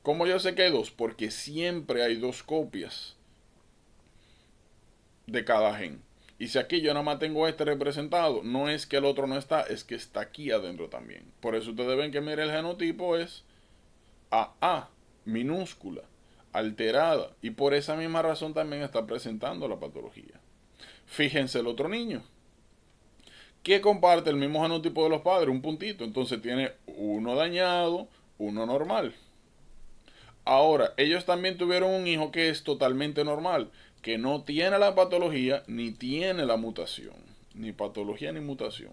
¿Cómo yo sé que hay dos? Porque siempre hay dos copias de cada gen. Y si aquí yo nada más tengo este representado, no es que el otro no está, es que está aquí adentro también. Por eso ustedes ven que mire el genotipo es AA, minúscula, alterada. Y por esa misma razón también está presentando la patología. Fíjense el otro niño, que comparte el mismo genotipo de los padres, un puntito. Entonces tiene uno dañado, uno normal. Ahora, ellos también tuvieron un hijo que es totalmente normal, que no tiene la patología ni tiene la mutación, ni patología ni mutación.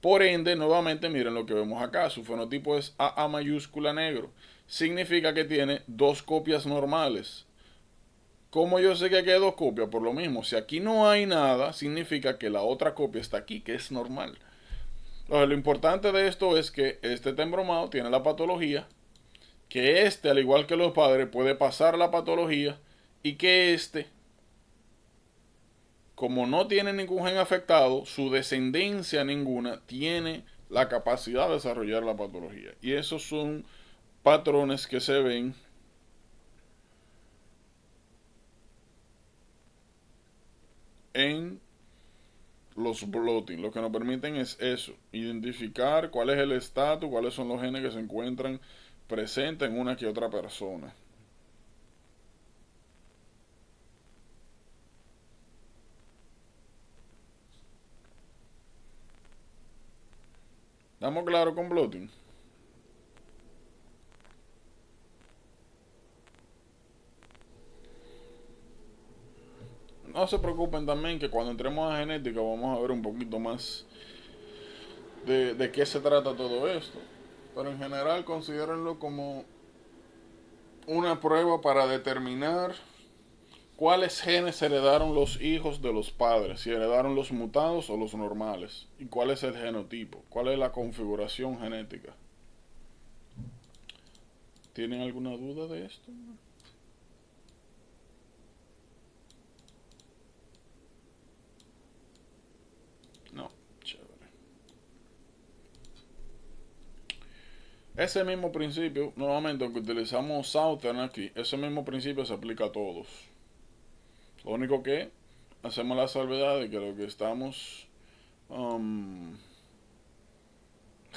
Por ende, nuevamente miren lo que vemos acá, su fenotipo es AA mayúscula negro, significa que tiene dos copias normales, ¿Cómo yo sé que hay dos copias? Por lo mismo, si aquí no hay nada, significa que la otra copia está aquí, que es normal. lo importante de esto es que este tembromado tiene la patología, que este, al igual que los padres, puede pasar la patología y que este, como no tiene ningún gen afectado, su descendencia ninguna tiene la capacidad de desarrollar la patología. Y esos son patrones que se ven en los blotting. Lo que nos permiten es eso, identificar cuál es el estatus, cuáles son los genes que se encuentran presentes en una que otra persona. ¿Estamos claros con blotting? no se preocupen también que cuando entremos a genética vamos a ver un poquito más de, qué se trata todo esto. Pero en general considérenlo como una prueba para determinar cuáles genes heredaron los hijos de los padres, si heredaron los mutados o los normales, y cuál es el genotipo, cuál es la configuración genética. ¿Tienen alguna duda de esto? Ese mismo principio, nuevamente, que utilizamos Southern aquí, ese mismo principio se aplica a todos. Lo único que hacemos la salvedad de que lo que estamos um,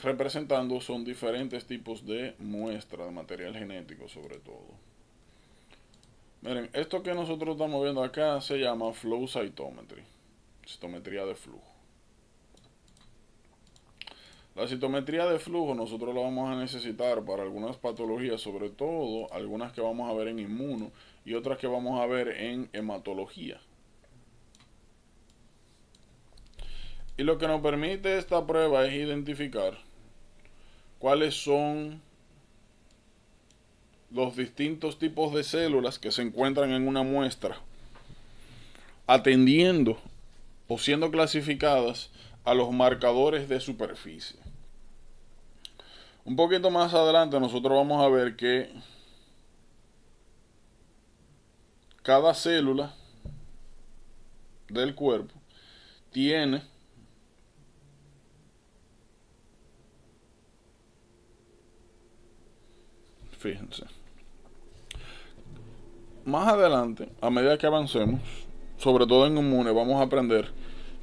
representando son diferentes tipos de muestras de material genético, sobre todo. Miren, esto que nosotros estamos viendo acá se llama flow cytometry, citometría de flujo. La citometría de flujo nosotros la vamos a necesitar para algunas patologías, sobre todo algunas que vamos a ver en inmuno y otras que vamos a ver en hematología. Y lo que nos permite esta prueba es identificar cuáles son los distintos tipos de células que se encuentran en una muestra, atendiendo o siendo clasificadas a los marcadores de superficie. Un poquito más adelante nosotros vamos a ver que cada célula del cuerpo tiene fíjense más adelante a medida que avancemos sobre todo en inmune vamos a aprender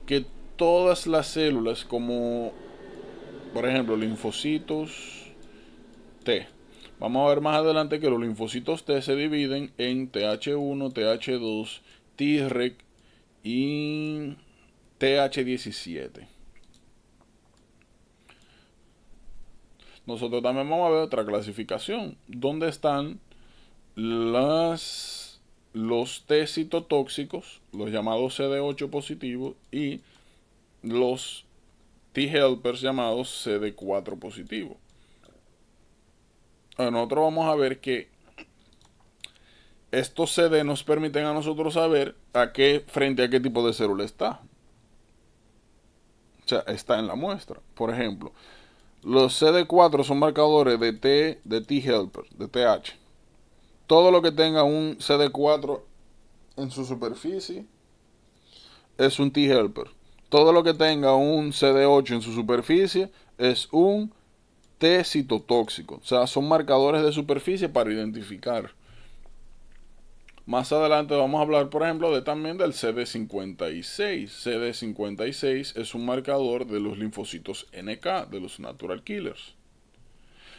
que todas las células como por ejemplo, linfocitos T. Vamos a ver más adelante que los linfocitos T se dividen en TH1, TH2, TREC y TH17. Nosotros también vamos a ver otra clasificación, ¿Dónde están las, los T citotóxicos, los llamados CD8 positivos, y los T-helpers llamados CD4 positivo. En nosotros vamos a ver que estos CD nos permiten a nosotros saber a qué, frente a qué tipo de célula está. O sea, está en la muestra. Por ejemplo, los CD4 son marcadores de T, de T helper, de TH. Todo lo que tenga un CD4 en su superficie es un T helper. Todo lo que tenga un CD8 en su superficie es un T citotóxico. O sea, son marcadores de superficie para identificar. Más adelante vamos a hablar, por ejemplo, también del CD56. CD56 es un marcador de los linfocitos NK, de los natural killers.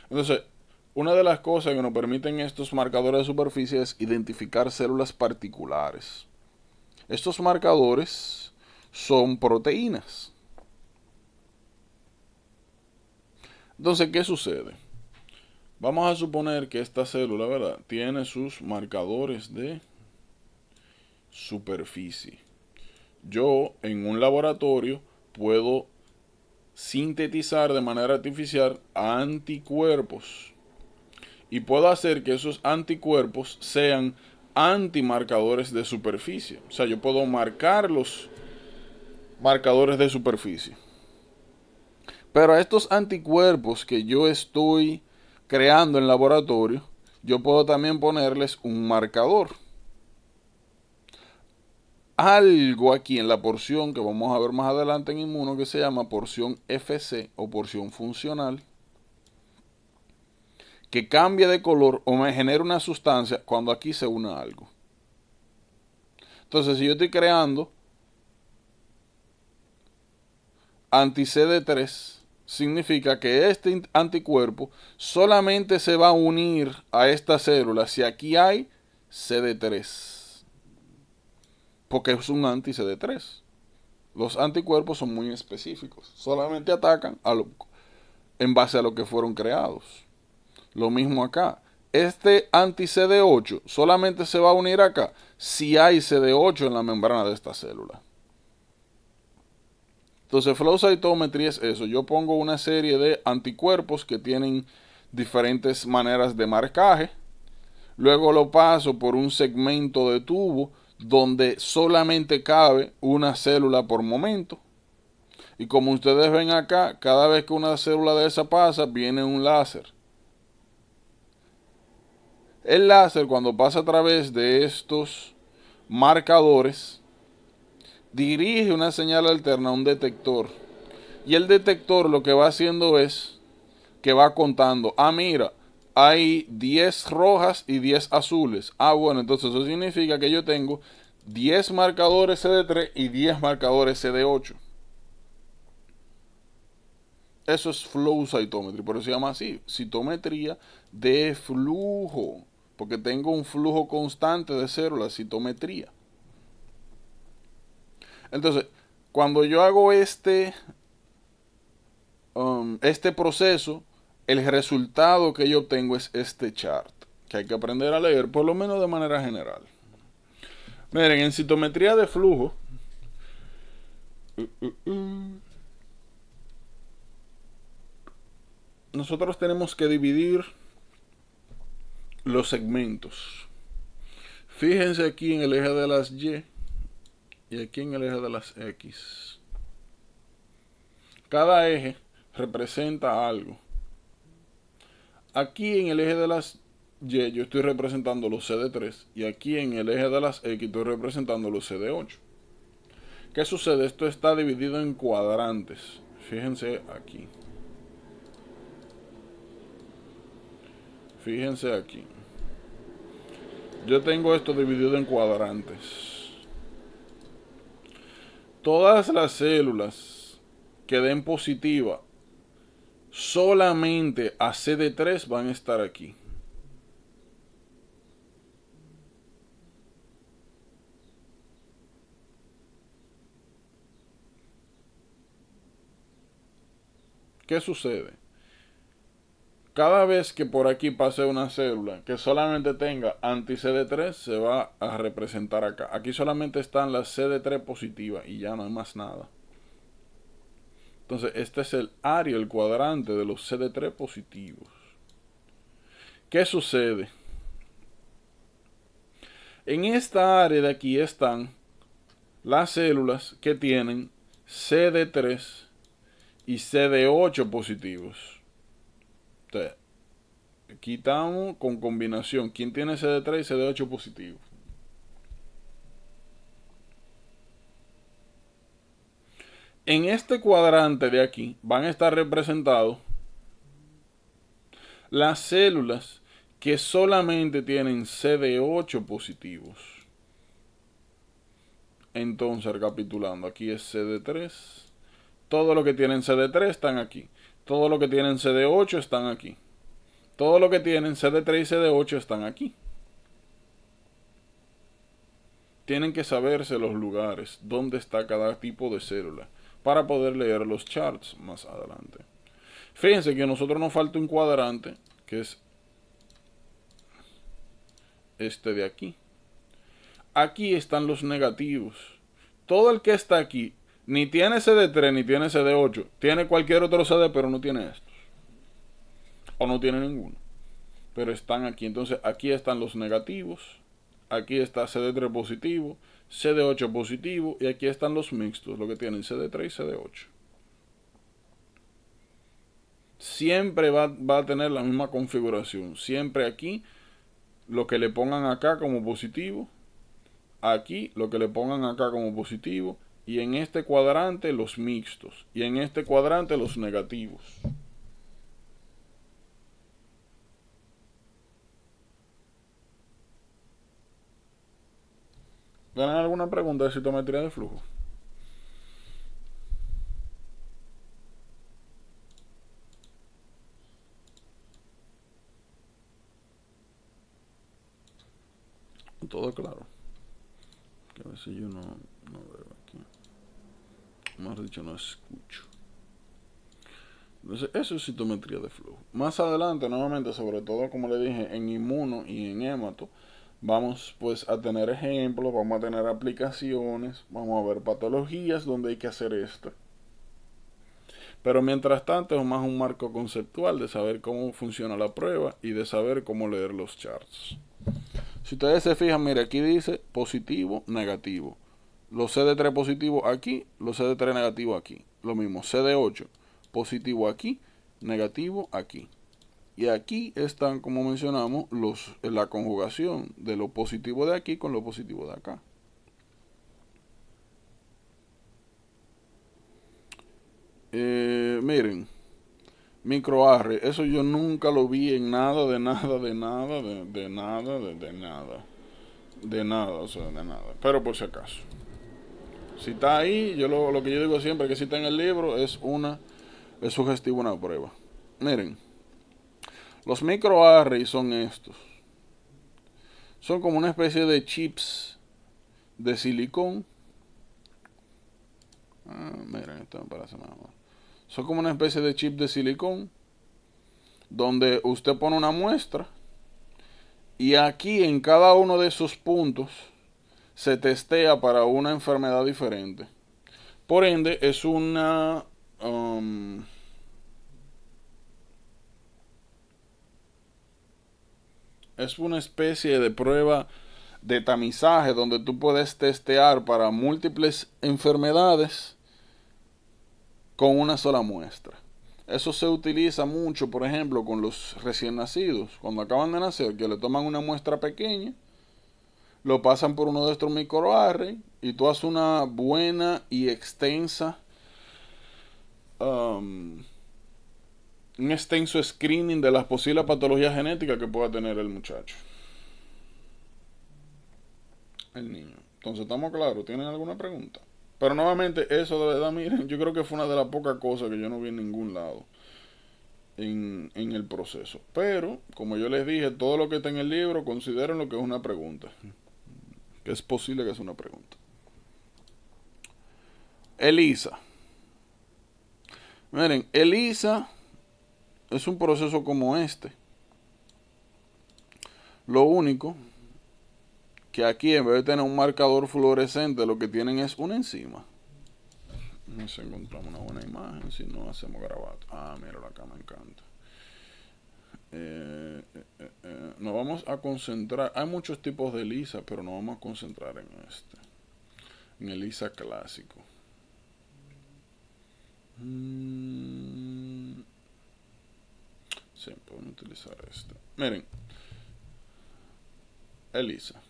Entonces, una de las cosas que nos permiten estos marcadores de superficie es identificar células particulares. Estos marcadores son proteínas. Entonces, ¿qué sucede? Vamos a suponer que esta célula, ¿verdad? Tiene sus marcadores de superficie. Yo en un laboratorio puedo sintetizar de manera artificial anticuerpos y puedo hacer que esos anticuerpos sean antimarcadores de superficie. O sea, yo puedo marcarlos marcadores de superficie. Pero a estos anticuerpos que yo estoy creando en laboratorio, yo puedo también ponerles un marcador. Algo aquí en la porción que vamos a ver más adelante en inmuno que se llama porción FC o porción funcional que cambia de color o me genera una sustancia cuando aquí se una algo. Entonces, si yo estoy creando anti-CD3 significa que este anticuerpo solamente se va a unir a esta célula si aquí hay CD3. Porque es un anti-CD3. Los anticuerpos son muy específicos. Solamente atacan en base a lo que fueron creados. Lo mismo acá. Este anti-CD8 solamente se va a unir acá si hay CD8 en la membrana de esta célula. Entonces, flow cytometría es eso. Yo pongo una serie de anticuerpos que tienen diferentes maneras de marcaje. Luego lo paso por un segmento de tubo donde solamente cabe una célula por momento. Y como ustedes ven acá, cada vez que una célula de esa pasa, viene un láser. El láser, cuando pasa a través de estos marcadores, dirige una señal alterna a un detector. Y el detector lo que va haciendo es que va contando, ah, mira, hay 10 rojas y 10 azules. Ah, bueno, entonces eso significa que yo tengo 10 marcadores CD3 y 10 marcadores CD8. Eso es flow cytometry, por eso se llama así, citometría de flujo, porque tengo un flujo constante de células, citometría. Entonces, cuando yo hago este, um, este proceso, el resultado que yo obtengo es este chart, que hay que aprender a leer, por lo menos de manera general. Miren, en citometría de flujo, uh, uh, uh, nosotros tenemos que dividir los segmentos. Fíjense aquí en el eje de las Y y aquí en el eje de las X. Cada eje representa algo. Aquí en el eje de las Y yo estoy representando los C 3 y aquí en el eje de las X estoy representando los C 8. ¿Qué sucede? Esto está dividido en cuadrantes. Fíjense aquí. Fíjense aquí. Yo tengo esto dividido en cuadrantes todas las células que den positiva, solamente a CD3 van a estar aquí. ¿Qué sucede? Cada vez que por aquí pase una célula que solamente tenga anti-CD3, se va a representar acá. Aquí solamente están las CD3 positivas y ya no hay más nada. Entonces, este es el área, el cuadrante de los CD3 positivos. ¿Qué sucede? En esta área de aquí están las células que tienen CD3 y CD8 positivos. Entonces, quitamos con combinación. ¿Quién tiene CD3 y CD8 positivo? En este cuadrante de aquí van a estar representados las células que solamente tienen CD8 positivos. Entonces, recapitulando, aquí es CD3. Todo lo que tienen CD3 están aquí. Todo lo que tienen CD8 están aquí. Todo lo que tienen CD3 y CD8 están aquí. Tienen que saberse los lugares, dónde está cada tipo de célula, para poder leer los charts más adelante. Fíjense que a nosotros nos falta un cuadrante, que es este de aquí. Aquí están los negativos. Todo el que está aquí ni tiene CD3, ni tiene CD8. Tiene cualquier otro CD, pero no tiene estos. O no tiene ninguno. Pero están aquí. Entonces aquí están los negativos. Aquí está CD3 positivo. CD8 positivo. Y aquí están los mixtos, lo que tienen CD3 y CD8 siempre va, va, a tener la misma configuración. Siempre aquí, lo que le pongan acá como positivo, aquí, lo que le pongan acá como positivo, y en este cuadrante los mixtos y en este cuadrante los negativos. ¿Tienen alguna pregunta de citometría de flujo? Todo claro. Que a veces yo no veo. Más dicho, no escucho. Entonces, eso es citometría de flujo. Más adelante, nuevamente, sobre todo, como le dije, en inmuno y en hemato, vamos pues a tener ejemplos, vamos a tener aplicaciones, vamos a ver patologías donde hay que hacer esto. Pero mientras tanto es más un marco conceptual de saber cómo funciona la prueba y de saber cómo leer los charts. Si ustedes se fijan, mire, aquí dice positivo, negativo los CD3 positivos aquí, los CD3 negativos aquí. Lo mismo, CD8 positivo aquí, negativo aquí. Y aquí están, como mencionamos, los, eh, la conjugación de lo positivo de aquí con lo positivo de acá. Eh, miren, microarre, eso yo nunca lo vi en nada, de nada, de nada, de, nada, de nada. De nada, o sea, de nada. Pero por si acaso. Si está ahí, yo lo, que yo digo siempre que si está en el libro es una, es sugestivo una prueba. Miren, los microarrays son estos. Son como una especie de chips de silicón. Ah, miren, esto me parece más Son como una especie de chip de silicón donde usted pone una muestra y aquí en cada uno de esos puntos se testea para una enfermedad diferente. Por ende, es una... Um, es una especie de prueba de tamizaje donde tú puedes testear para múltiples enfermedades con una sola muestra. Eso se utiliza mucho, por ejemplo, con los recién nacidos. Cuando acaban de nacer, que le toman una muestra pequeña lo pasan por uno de estos microarrays y tú haces una buena y extensa um, un extenso screening de las posibles patologías genéticas que pueda tener el muchacho el niño entonces estamos claros tienen alguna pregunta pero nuevamente eso de verdad miren yo creo que fue una de las pocas cosas que yo no vi en ningún lado en, en el proceso pero como yo les dije todo lo que está en el libro consideren lo que es una pregunta es posible que sea una pregunta. ELISA. Miren, ELISA es un proceso como este. Lo único que aquí en vez de tener un marcador fluorescente, lo que tienen es una enzima. No sé, encontramos una buena imagen, si no hacemos grabado. Ah, mira, acá, me encanta. Eh, nos vamos a concentrar, hay muchos tipos de lisa, pero nos vamos a concentrar en este, en ELISA clásico. Mm. Sí, pueden utilizar este. Miren, Elisa.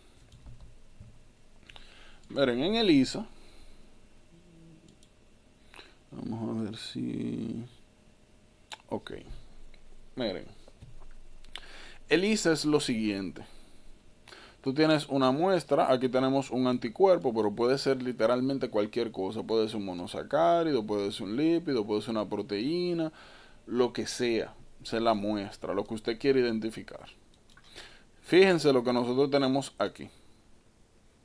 Miren, en Elisa. Vamos a ver si... Ok. Miren. ELISA es lo siguiente. Tú tienes una muestra, aquí tenemos un anticuerpo, pero puede ser literalmente cualquier cosa. Puede ser un monosacárido, puede ser un lípido, puede ser una proteína, lo que sea. es la muestra, lo que usted quiere identificar. Fíjense lo que nosotros tenemos aquí.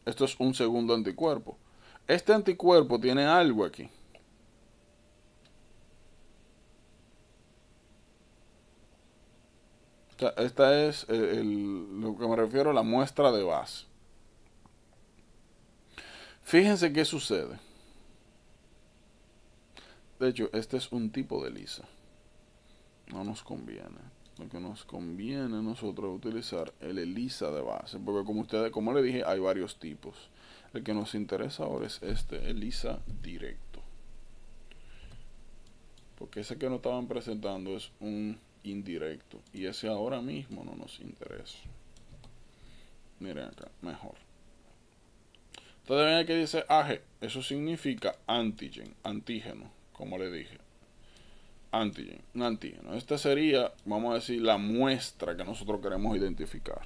Esto es un segundo anticuerpo. Este anticuerpo tiene algo aquí. esta es lo que me refiero a la muestra de base. Fíjense qué sucede. De hecho, este es un tipo de lisa. No nos conviene. Lo que nos conviene a nosotros es utilizar el ELISA de base. Porque como ustedes, como le dije, hay varios tipos. El que nos interesa ahora es este, ELISA directo. Porque ese que nos estaban presentando es un indirecto. Y ese ahora mismo no nos interesa. Miren acá, mejor. Entonces ven aquí dice AG. Eso significa antigen, antígeno, como le dije. Antigen, un antígeno. Esta sería, vamos a decir, la muestra que nosotros queremos identificar.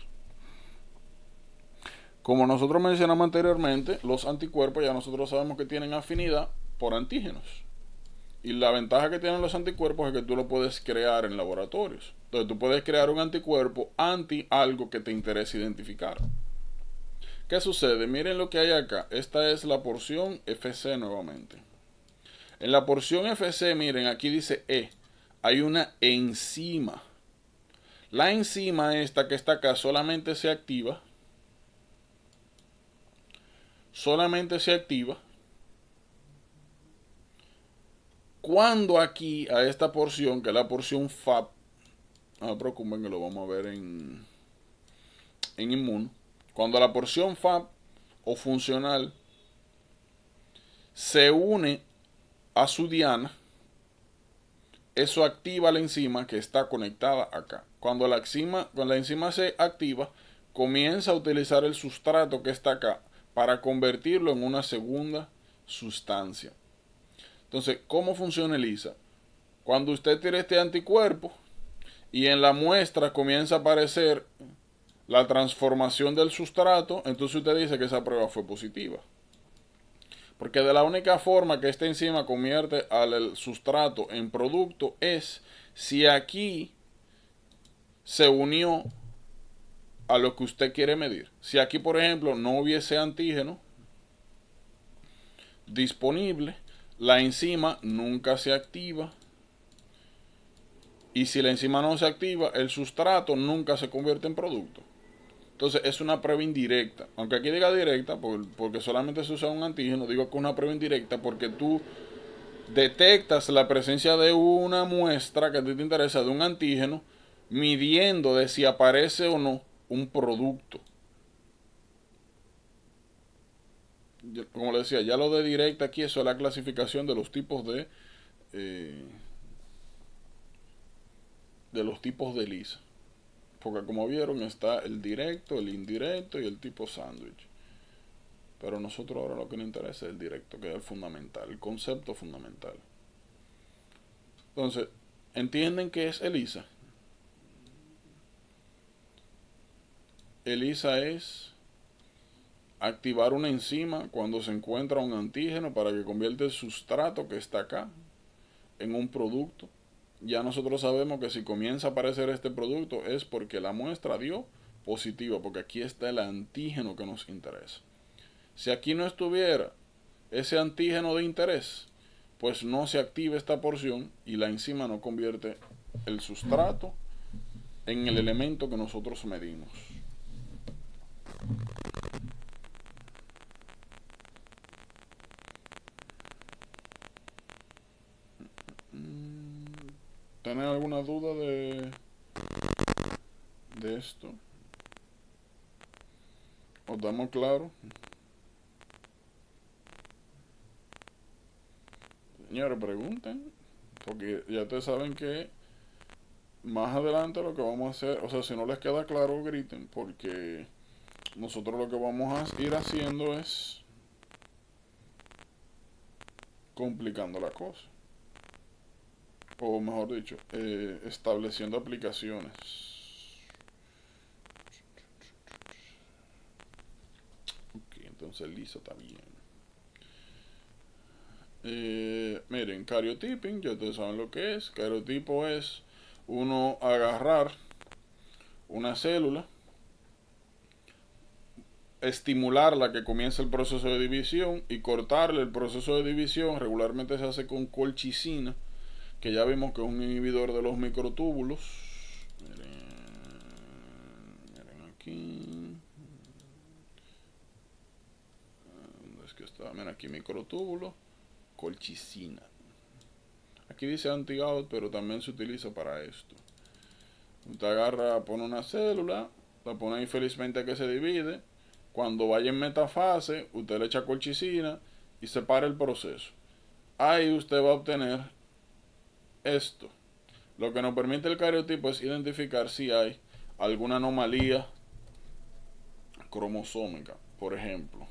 Como nosotros mencionamos anteriormente, los anticuerpos ya nosotros sabemos que tienen afinidad por antígenos. Y la ventaja que tienen los anticuerpos es que tú lo puedes crear en laboratorios. Entonces tú puedes crear un anticuerpo anti algo que te interese identificar. ¿Qué sucede? Miren lo que hay acá. Esta es la porción FC nuevamente. En la porción FC, miren, aquí dice E. Hay una enzima. La enzima esta que está acá solamente se activa. Solamente se activa Cuando aquí, a esta porción, que es la porción FAB, no preocupen que lo vamos a ver en, en inmuno. Cuando la porción FAB o funcional se une a su diana, eso activa la enzima que está conectada acá. cuando la enzima se activa, comienza a utilizar el sustrato que está acá para convertirlo en una segunda sustancia. Entonces, ¿cómo funciona el Cuando usted tira este anticuerpo y en la muestra comienza a aparecer la transformación del sustrato, entonces usted dice que esa prueba fue positiva. Porque de la única forma que esta enzima convierte al sustrato en producto es si aquí se unió a lo que usted quiere medir. Si aquí, por ejemplo, no hubiese antígeno disponible, la enzima nunca se activa. Y si la enzima no se activa, el sustrato nunca se convierte en producto. Entonces es una prueba indirecta. Aunque aquí diga directa, porque solamente se usa un antígeno, digo que es una prueba indirecta porque tú detectas la presencia de una muestra que a ti te interesa de un antígeno midiendo de si aparece o no un producto. como les decía, ya lo de directa aquí, eso es la clasificación de los tipos de... Eh, de los tipos de ELISA. Porque como vieron está el directo, el indirecto y el tipo sándwich. Pero nosotros ahora lo que nos interesa es el directo, que es el fundamental, el concepto fundamental. Entonces, ¿entienden qué es ELISA? ELISA es activar una enzima cuando se encuentra un antígeno para que convierta el sustrato que está acá en un producto. Ya nosotros sabemos que si comienza a aparecer este producto es porque la muestra dio positiva porque aquí está el antígeno que nos interesa. Si aquí no estuviera ese antígeno de interés, pues no se activa esta porción y la enzima no convierte el sustrato en el elemento que nosotros medimos. ¿Tienen alguna duda de, de esto? ¿Os damos claro? Señores, pregunten. Porque ya te saben que más adelante lo que vamos a hacer, o sea, si no les queda claro, griten. Porque nosotros lo que vamos a ir haciendo es complicando la cosa o mejor dicho, eh, estableciendo aplicaciones. Ok, entonces listo también. Eh, miren, cariotiping ya ustedes saben lo que es. Cariotipo es uno agarrar una célula, estimularla que comience el proceso de división y cortarle el proceso de división. Regularmente se hace con colchicina que ya vimos que es un inhibidor de los microtúbulos. Miren, aquí. es que está? Miren aquí microtúbulo, colchicina. Aquí dice anti pero también se utiliza para esto. Usted agarra, pone una célula, la pone infelizmente que se divide. Cuando vaya en metafase, usted le echa colchicina y se para el proceso. Ahí usted va a obtener esto, lo que nos permite el cariotipo es identificar si hay alguna anomalía cromosómica, por ejemplo.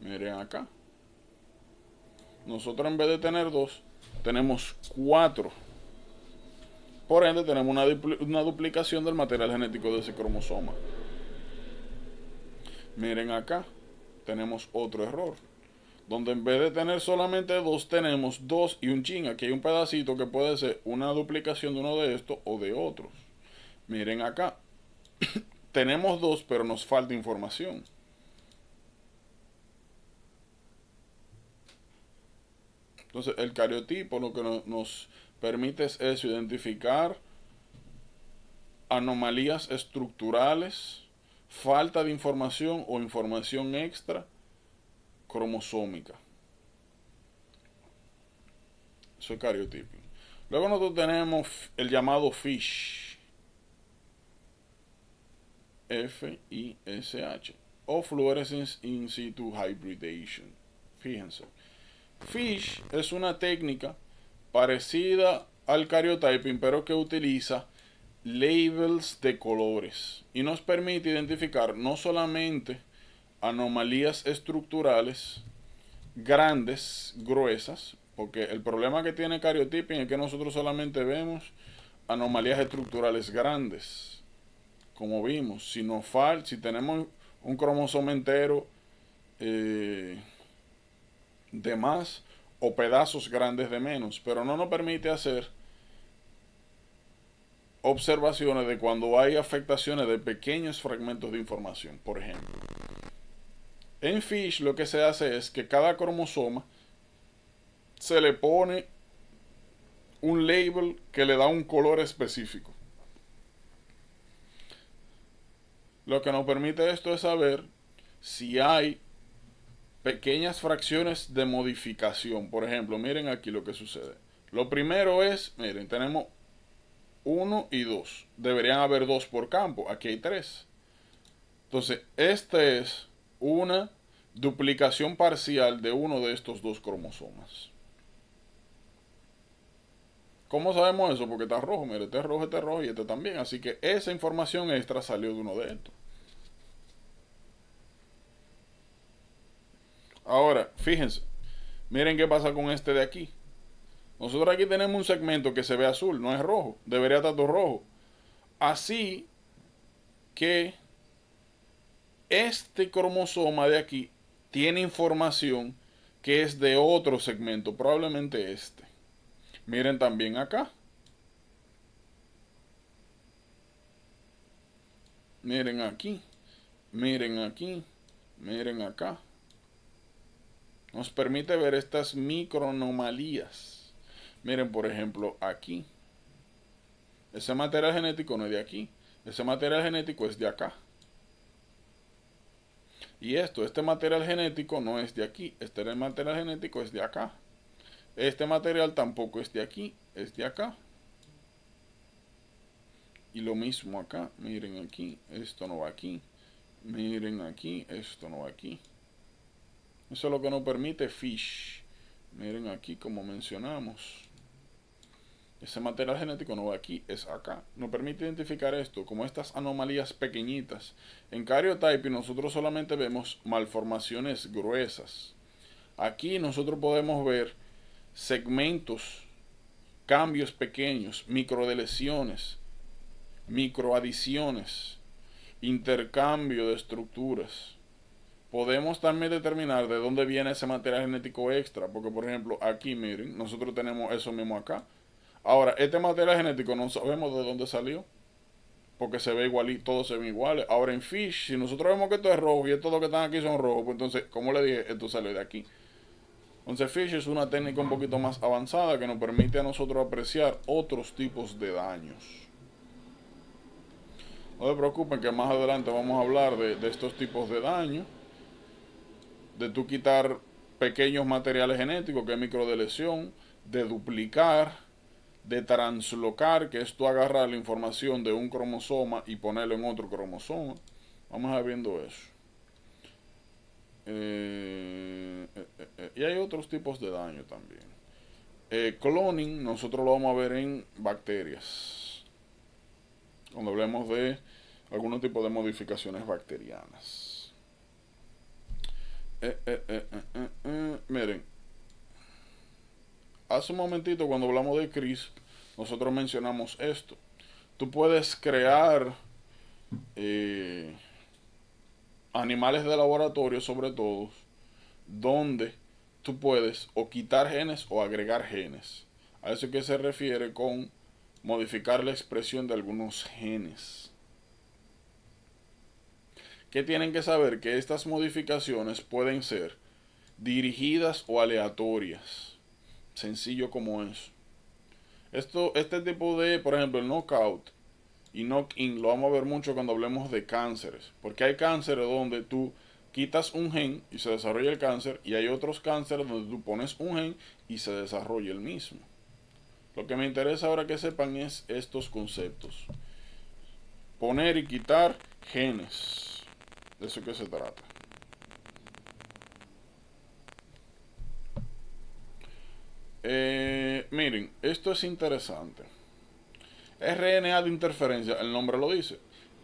Miren acá. Nosotros en vez de tener dos, tenemos cuatro. Por ende, tenemos una, una duplicación del material genético de ese cromosoma. Miren acá, tenemos otro error donde en vez de tener solamente dos, tenemos dos y un chin. Aquí hay un pedacito que puede ser una duplicación de uno de estos o de otros. Miren acá. tenemos dos, pero nos falta información. Entonces, el cariotipo lo que nos permite es eso, identificar anomalías estructurales, falta de información o información extra cromosómica. Eso es cariotiping Luego nosotros tenemos el llamado FISH. F-I-S-H. O Fluorescence In Situ Hybridation. Fíjense. FISH es una técnica parecida al cariotyping, pero que utiliza labels de colores y nos permite identificar no solamente anomalías estructurales grandes, gruesas, porque el problema que tiene cariotipping es que nosotros solamente vemos anomalías estructurales grandes, como vimos. Si no falta, si tenemos un cromosoma entero eh, de más o pedazos grandes de menos, pero no nos permite hacer observaciones de cuando hay afectaciones de pequeños fragmentos de información, por ejemplo. En Fish lo que se hace es que cada cromosoma se le pone un label que le da un color específico. Lo que nos permite esto es saber si hay pequeñas fracciones de modificación. Por ejemplo, miren aquí lo que sucede. Lo primero es, miren, tenemos 1 y 2. Deberían haber dos por campo. Aquí hay 3. Entonces, este es una duplicación parcial de uno de estos dos cromosomas. ¿Cómo sabemos eso? Porque está rojo, mire, este es rojo, este es rojo y este también. Así que esa información extra salió de uno de estos. Ahora, fíjense, miren qué pasa con este de aquí. Nosotros aquí tenemos un segmento que se ve azul, no es rojo, debería estar todo rojo. Así que este cromosoma de aquí tiene información que es de otro segmento, probablemente este. Miren también acá. Miren aquí, miren aquí, miren acá. Nos permite ver estas micronomalías. Miren, por ejemplo, aquí. Ese material genético no es de aquí. Ese material genético es de acá. Y esto, este material genético no es de aquí, este material genético es de acá. Este material tampoco es de aquí, es de acá. Y lo mismo acá, miren aquí, esto no va aquí. Miren aquí, esto no va aquí. Eso es lo que nos permite Fish. Miren aquí como mencionamos. Ese material genético no va aquí, es acá. Nos permite identificar esto como estas anomalías pequeñitas. En y nosotros solamente vemos malformaciones gruesas. Aquí nosotros podemos ver segmentos, cambios pequeños, microdeleciones, microadiciones, intercambio de estructuras. Podemos también determinar de dónde viene ese material genético extra, porque por ejemplo aquí, miren, nosotros tenemos eso mismo acá Ahora, este material genético no sabemos de dónde salió. Porque se ve Y todos se ven iguales. Ahora en Fish, si nosotros vemos que esto es rojo y todos los que están aquí son rojos, pues entonces, como le dije, esto salió de aquí. Entonces Fish es una técnica un poquito más avanzada que nos permite a nosotros apreciar otros tipos de daños. No se preocupen que más adelante vamos a hablar de, estos tipos de daños. De tú quitar pequeños materiales genéticos que es lesión De duplicar de translocar, que es tú agarrar la información de un cromosoma y ponerlo en otro cromosoma. Vamos a ir viendo eso. Eh, eh, eh, y hay otros tipos de daño también. cloning, nosotros lo vamos a ver en bacterias. Cuando hablemos de algunos tipos de modificaciones bacterianas. Miren, hace un momentito cuando hablamos de CRIS nosotros mencionamos esto. Tú puedes crear eh, animales de laboratorio, sobre todo, donde tú puedes o quitar genes o agregar genes. A eso que se refiere con modificar la expresión de algunos genes. Que tienen que saber que estas modificaciones pueden ser dirigidas o aleatorias sencillo como es. Esto, este tipo de, por ejemplo, el knockout y knock-in lo vamos a ver mucho cuando hablemos de cánceres. Porque hay cánceres donde tú quitas un gen y se desarrolla el cáncer y hay otros cánceres donde tú pones un gen y se desarrolla el mismo. Lo que me interesa ahora que sepan es estos conceptos. Poner y quitar genes. De eso que se trata. Eh, miren, esto es interesante. RNA de interferencia, el nombre lo dice.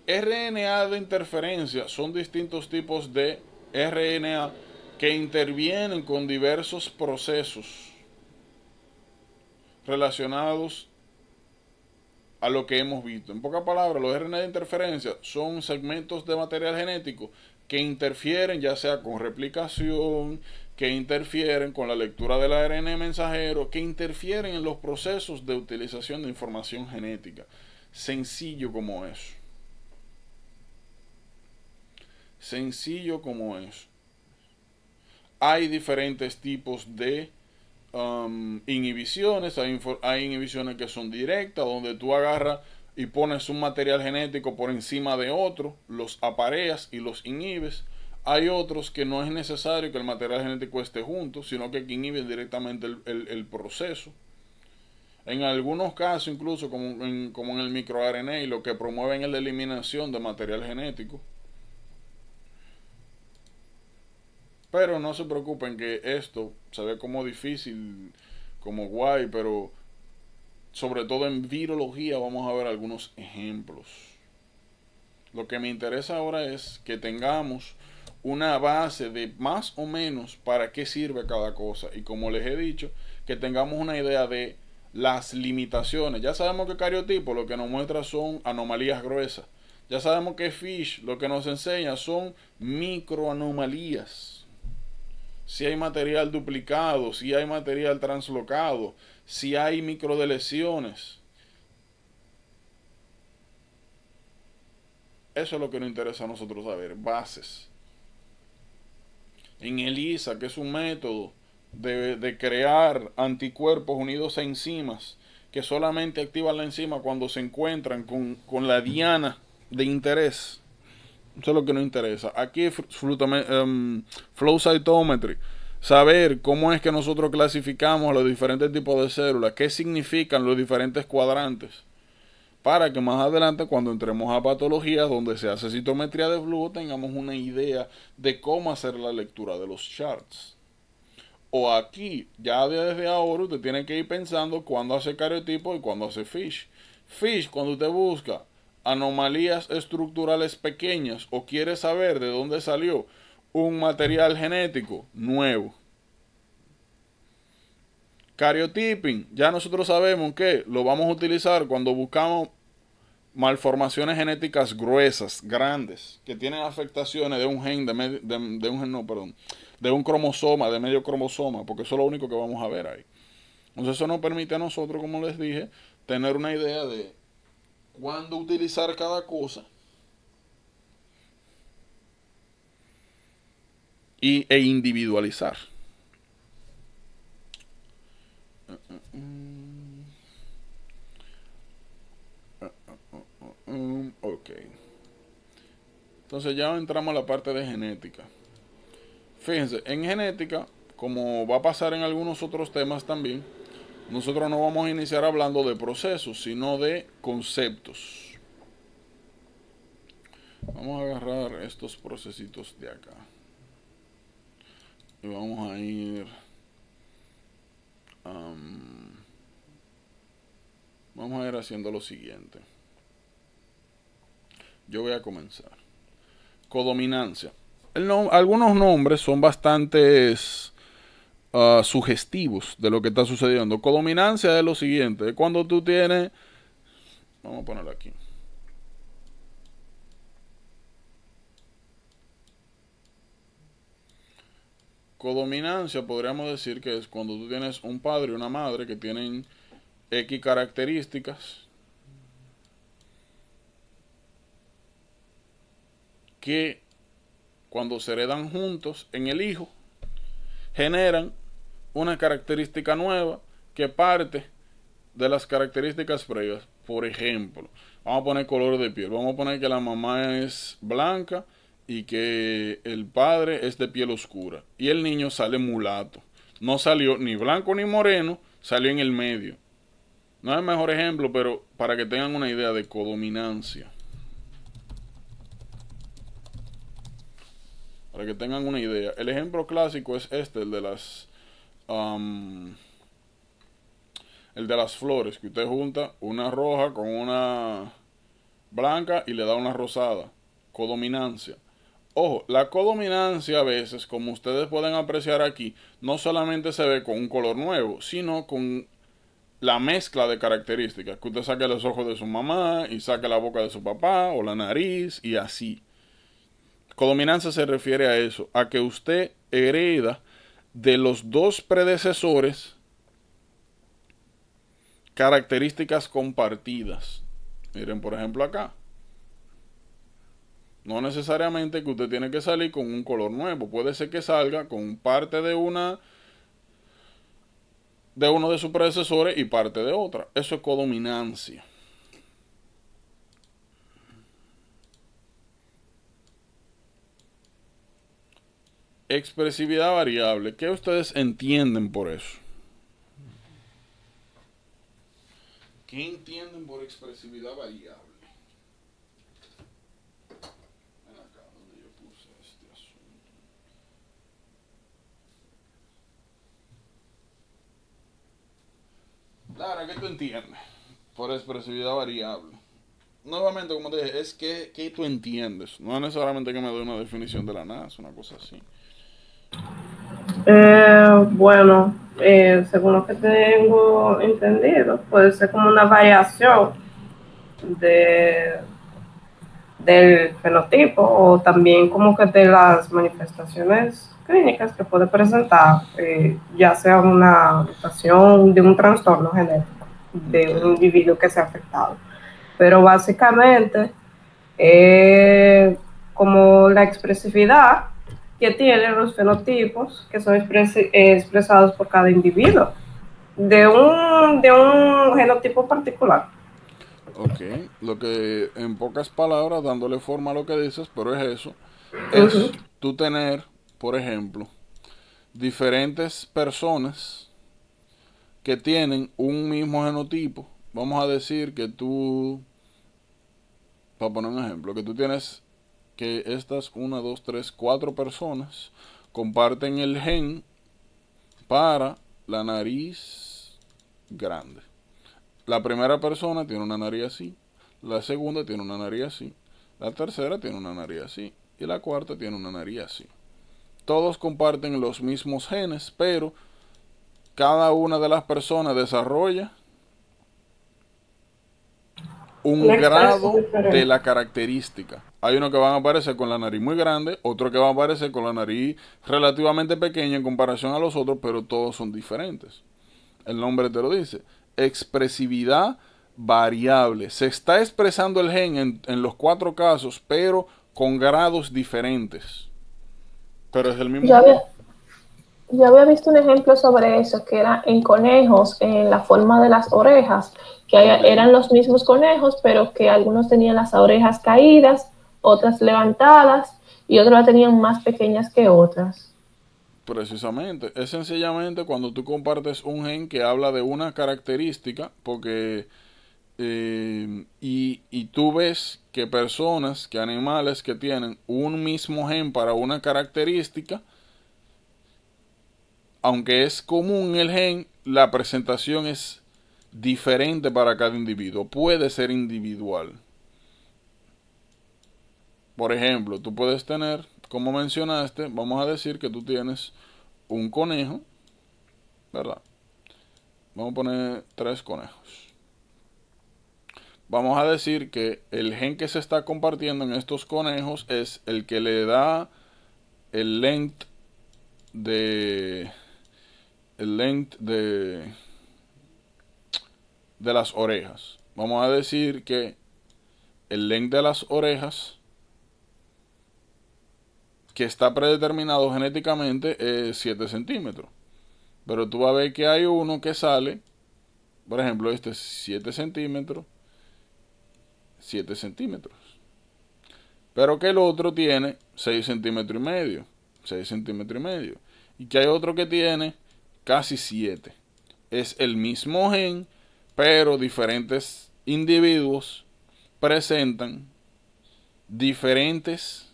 RNA de interferencia son distintos tipos de RNA que intervienen con diversos procesos relacionados a lo que hemos visto. En pocas palabras, los RNA de interferencia son segmentos de material genético que interfieren ya sea con replicación, que interfieren con la lectura del ARN mensajero, que interfieren en los procesos de utilización de información genética. Sencillo como eso. Sencillo como eso. Hay diferentes tipos de um, inhibiciones. Hay, hay inhibiciones que son directas, donde tú agarras y pones un material genético por encima de otro, los apareas y los inhibes hay otros que no es necesario que el material genético esté junto, sino que inhibe inhiben directamente el, proceso. En algunos casos, incluso como en, como en el y lo que promueven es la eliminación de material genético. Pero no se preocupen que esto se ve como difícil, como guay, pero sobre todo en virología vamos a ver algunos ejemplos. Lo que me interesa ahora es que tengamos una base de más o menos para qué sirve cada cosa. Y como les he dicho, que tengamos una idea de las limitaciones. Ya sabemos que cariotipo lo que nos muestra son anomalías gruesas. Ya sabemos que Fish lo que nos enseña son microanomalías. Si hay material duplicado, si hay material translocado, si hay microdelesiones. Eso es lo que nos interesa a nosotros saber, bases en ELISA, que es un método de, crear anticuerpos unidos a enzimas que solamente activan la enzima cuando se encuentran con, la diana de interés. Eso es lo que nos interesa. Aquí em, flow cytometry. Saber cómo es que nosotros clasificamos los diferentes tipos de células, qué significan los diferentes cuadrantes para que más adelante cuando entremos a patologías donde se hace citometría de flujo tengamos una idea de cómo hacer la lectura de los charts. O aquí, ya desde ahora usted tiene que ir pensando cuándo hace cariotipo y cuándo hace fish. Fish, cuando usted busca anomalías estructurales pequeñas o quiere saber de dónde salió un material genético nuevo Cariotyping, ya nosotros sabemos que lo vamos a utilizar cuando buscamos malformaciones genéticas gruesas, grandes, que tienen afectaciones de un gen, de, un gen, no, perdón, de un cromosoma, de medio cromosoma, porque eso es lo único que vamos a ver ahí. Entonces eso nos permite a nosotros, como les dije, tener una idea de cuándo utilizar cada cosa y, e individualizar. Mm, ok. Entonces ya entramos a la parte de genética. Fíjense, en genética, como va a pasar en algunos otros temas también, nosotros no vamos a iniciar hablando de procesos, sino de conceptos. Vamos a agarrar estos procesitos de acá. Y vamos a ir... vamos a ir haciendo lo siguiente yo voy a comenzar. Codominancia. algunos nombres son bastante ah, sugestivos de lo que está sucediendo. Codominancia es lo siguiente. Cuando tú tienes... Vamos a ponerlo aquí. Codominancia podríamos decir que es cuando tú tienes un padre y una madre que tienen X características que cuando se heredan juntos en el hijo, generan una característica nueva que parte de las características previas. Por ejemplo, vamos a poner color de piel. Vamos a poner que la mamá es blanca y que el padre es de piel oscura. Y el niño sale mulato. No salió ni blanco ni moreno, salió en el medio. No es el mejor ejemplo, pero para que tengan una idea de codominancia. Para que tengan una idea. El ejemplo clásico es este, el de las... Um, el de las flores, que usted junta una roja con una blanca y le da una rosada. Codominancia. Ojo, la codominancia a veces, como ustedes pueden apreciar aquí, no solamente se ve con un color nuevo, sino con la mezcla de características. Que usted saque los ojos de su mamá y saque la boca de su papá o la nariz y así. Codominancia se refiere a eso, a que usted hereda de los dos predecesores características compartidas. Miren, por ejemplo, acá. No necesariamente que usted tiene que salir con un color nuevo. Puede ser que salga con parte de una de uno de sus predecesores y parte de otra. Eso es codominancia. Expresividad variable. ¿Qué ustedes entienden por eso? ¿Qué entienden por expresividad variable? acá este Lara, ¿qué tú entiendes por expresividad variable? Nuevamente, como te dije, es que, tú entiendes. No necesariamente que me dé una definición de la nada, es una cosa así. Eh, bueno, eh, según lo que tengo entendido, puede ser como una variación de, del fenotipo o también como que de las manifestaciones clínicas que puede presentar, eh, ya sea una mutación de un trastorno genético de un individuo que se ha afectado. Pero básicamente, como la expresividad que tienen los fenotipos que son expresados por cada individuo de un, de un genotipo particular. Ok, lo que en pocas palabras, dándole forma a lo que dices, pero es eso, es tú tener, por ejemplo, diferentes personas que tienen un mismo genotipo. Vamos a decir que tú, para poner un ejemplo, que tú tienes que estas 1, 2, 3, 4 personas comparten el gen para la nariz grande. La primera persona tiene una nariz así, la segunda tiene una nariz así, la tercera tiene una nariz así y la cuarta tiene una nariz así. Todos comparten los mismos genes, pero cada una de las personas desarrolla un grado de la característica. Hay uno que va a aparecer con la nariz muy grande, otro que va a aparecer con la nariz relativamente pequeña en comparación a los otros, pero todos son diferentes. El nombre te lo dice. Expresividad variable. Se está expresando el gen en, los cuatro casos, pero con grados diferentes. Pero es el mismo. ya había, había, visto un ejemplo sobre eso, que era en conejos, en la forma de las orejas, que eran los mismos conejos, pero que algunos tenían las orejas caídas otras levantadas y otras tenían más pequeñas que otras. Precisamente, es sencillamente cuando tú compartes un gen que habla de una característica, porque eh, y, y, tú ves que personas, que animales que tienen un mismo gen para una característica, aunque es común el gen, la presentación es diferente para cada individuo, puede ser individual. Por ejemplo, tú puedes tener, como mencionaste, vamos a decir que tú tienes un conejo, ¿verdad? Vamos a poner tres conejos. Vamos a decir que el gen que se está compartiendo en estos conejos es el que le da el length de el length de de las orejas. Vamos a decir que el length de las orejas que está predeterminado genéticamente es eh, 7 centímetros. Pero tú vas a ver que hay uno que sale, por ejemplo, este es 7 centímetros, 7 centímetros. Pero que el otro tiene 6 centímetros y medio, 6 centímetros y medio. Y que hay otro que tiene casi 7. Es el mismo gen, pero diferentes individuos presentan diferentes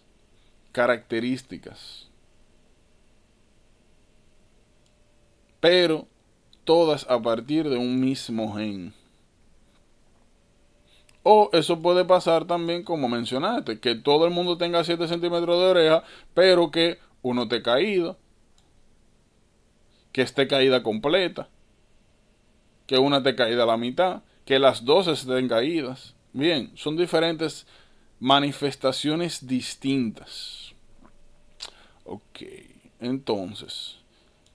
características. Pero todas a partir de un mismo gen. O eso puede pasar también, como mencionaste, que todo el mundo tenga 7 centímetros de oreja, pero que uno te caído, que esté caída completa, que una te caída a la mitad, que las dos estén caídas. Bien, son diferentes manifestaciones distintas. Ok, entonces,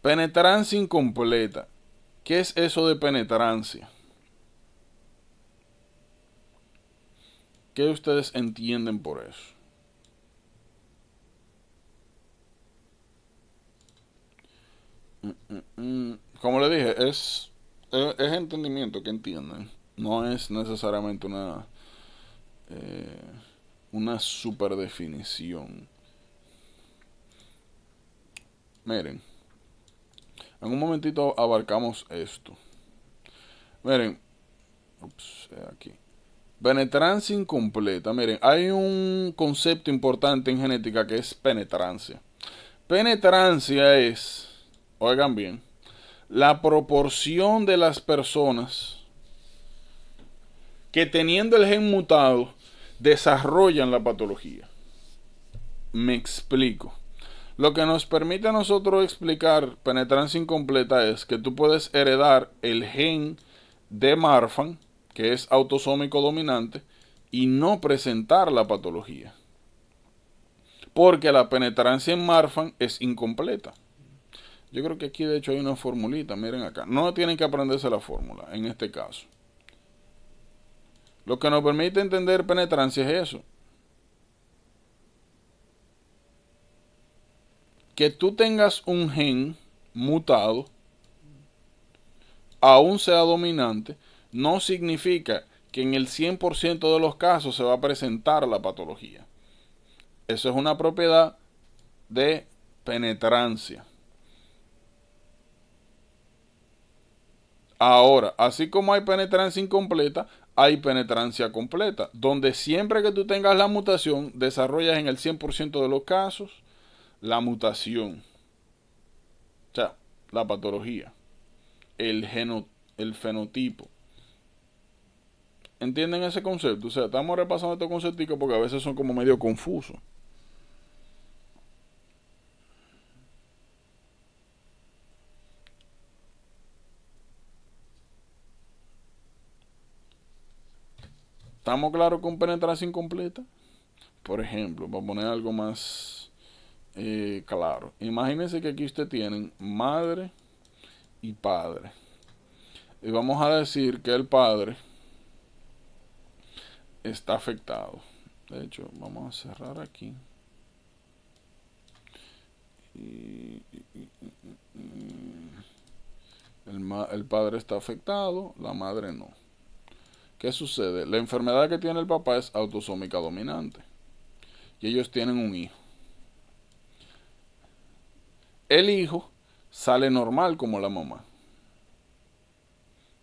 penetrancia incompleta. ¿Qué es eso de penetrancia? ¿Qué ustedes entienden por eso? Mm, mm, mm. Como le dije, es, es entendimiento que entienden. No es necesariamente una... Eh, una super definición. Miren, en un momentito abarcamos esto. Miren, ups, eh, aquí. Penetrancia incompleta. Miren, hay un concepto importante en genética que es penetrancia. Penetrancia es, oigan bien, la proporción de las personas que teniendo el gen mutado desarrollan la patología. Me explico. Lo que nos permite a nosotros explicar penetrancia incompleta es que tú puedes heredar el gen de Marfan, que es autosómico dominante, y no presentar la patología. Porque la penetrancia en Marfan es incompleta. Yo creo que aquí de hecho hay una formulita, miren acá. No tienen que aprenderse la fórmula en este caso. Lo que nos permite entender penetrancia es eso. Que tú tengas un gen mutado, aún sea dominante, no significa que en el 100% de los casos se va a presentar la patología. Eso es una propiedad de penetrancia. Ahora, así como hay penetrancia incompleta, hay penetrancia completa, donde siempre que tú tengas la mutación, desarrollas en el 100% de los casos la mutación, o sea, la patología, el, geno, el fenotipo. ¿Entienden ese concepto? O sea, estamos repasando estos conceptos porque a veces son como medio confusos. ¿Estamos claros con penetración completa? Por ejemplo, para poner algo más eh, claro. Imagínense que aquí usted tienen madre y padre. Y vamos a decir que el padre está afectado. De hecho, vamos a cerrar aquí. el padre está afectado, la madre no. ¿Qué sucede? La enfermedad que tiene el papá es autosómica dominante. Y ellos tienen un hijo. El hijo sale normal como la mamá.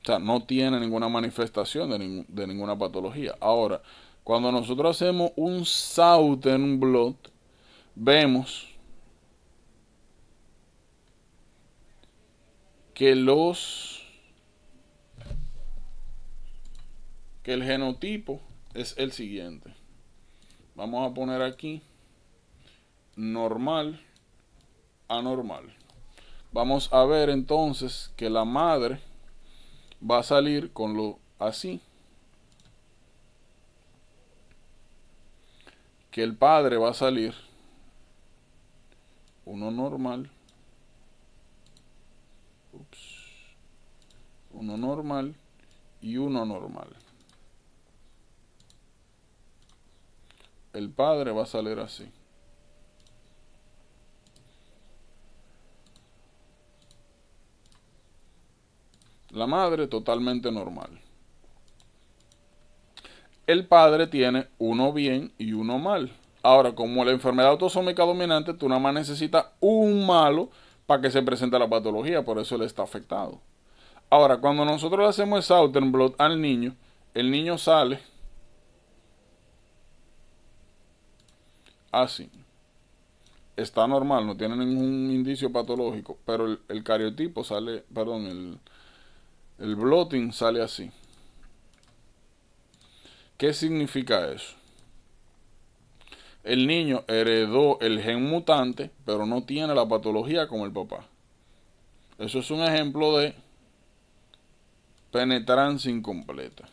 O sea, no tiene ninguna manifestación de, ninguna patología. Ahora, cuando nosotros hacemos un saute en un blood, vemos que los que el genotipo es el siguiente. Vamos a poner aquí normal, anormal. Vamos a ver entonces que la madre va a salir con lo así. Que el padre va a salir uno normal. Ups, uno normal y uno normal. el padre va a salir así. La madre totalmente normal. El padre tiene uno bien y uno mal. Ahora, como la enfermedad autosómica dominante, tú nada más necesitas un malo para que se presente la patología, por eso le está afectado. Ahora, cuando nosotros le hacemos el Southern Blood al niño, el niño sale así. Ah, Está normal, no tiene ningún indicio patológico, pero el, cariotipo sale, perdón, el, el bloating sale así. ¿Qué significa eso? El niño heredó el gen mutante, pero no tiene la patología como el papá. Eso es un ejemplo de penetrancia incompleta.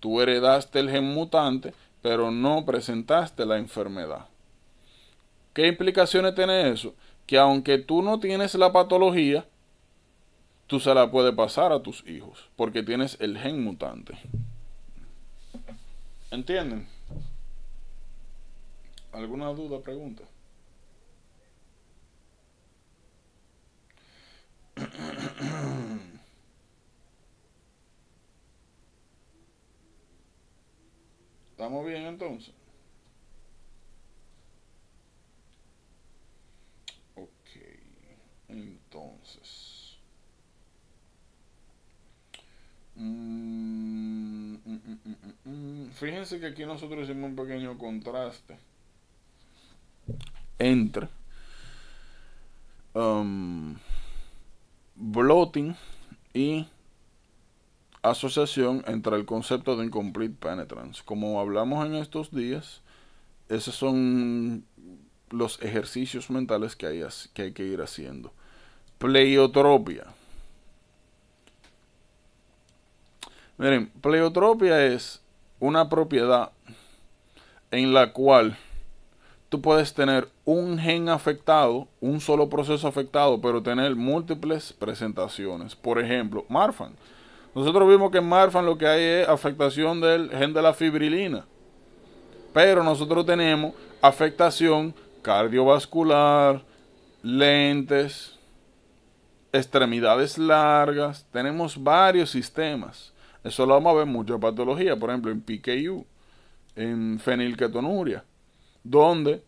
Tú heredaste el gen mutante, pero no presentaste la enfermedad. ¿Qué implicaciones tiene eso? Que aunque tú no tienes la patología, tú se la puedes pasar a tus hijos, porque tienes el gen mutante. ¿Entienden? ¿Alguna duda, pregunta? ¿Estamos bien entonces? Ok, entonces. Mm, mm, mm, Fíjense que aquí nosotros hicimos un pequeño contraste entre um, bloating y asociación entre el concepto de incomplete penetrance. Como hablamos en estos días, esos son los ejercicios mentales que hay, que, hay que ir haciendo. Pleiotropia. Miren, pleiotropia es una propiedad en la cual tú puedes tener un gen afectado, un solo proceso afectado, pero tener múltiples presentaciones. Por ejemplo, Marfan nosotros vimos que en Marfan lo que hay es afectación del gen de la fibrilina. Pero nosotros tenemos afectación cardiovascular, lentes, extremidades largas. Tenemos varios sistemas. Eso lo vamos a ver en muchas patologías. Por ejemplo, en PKU, en fenilketonuria, donde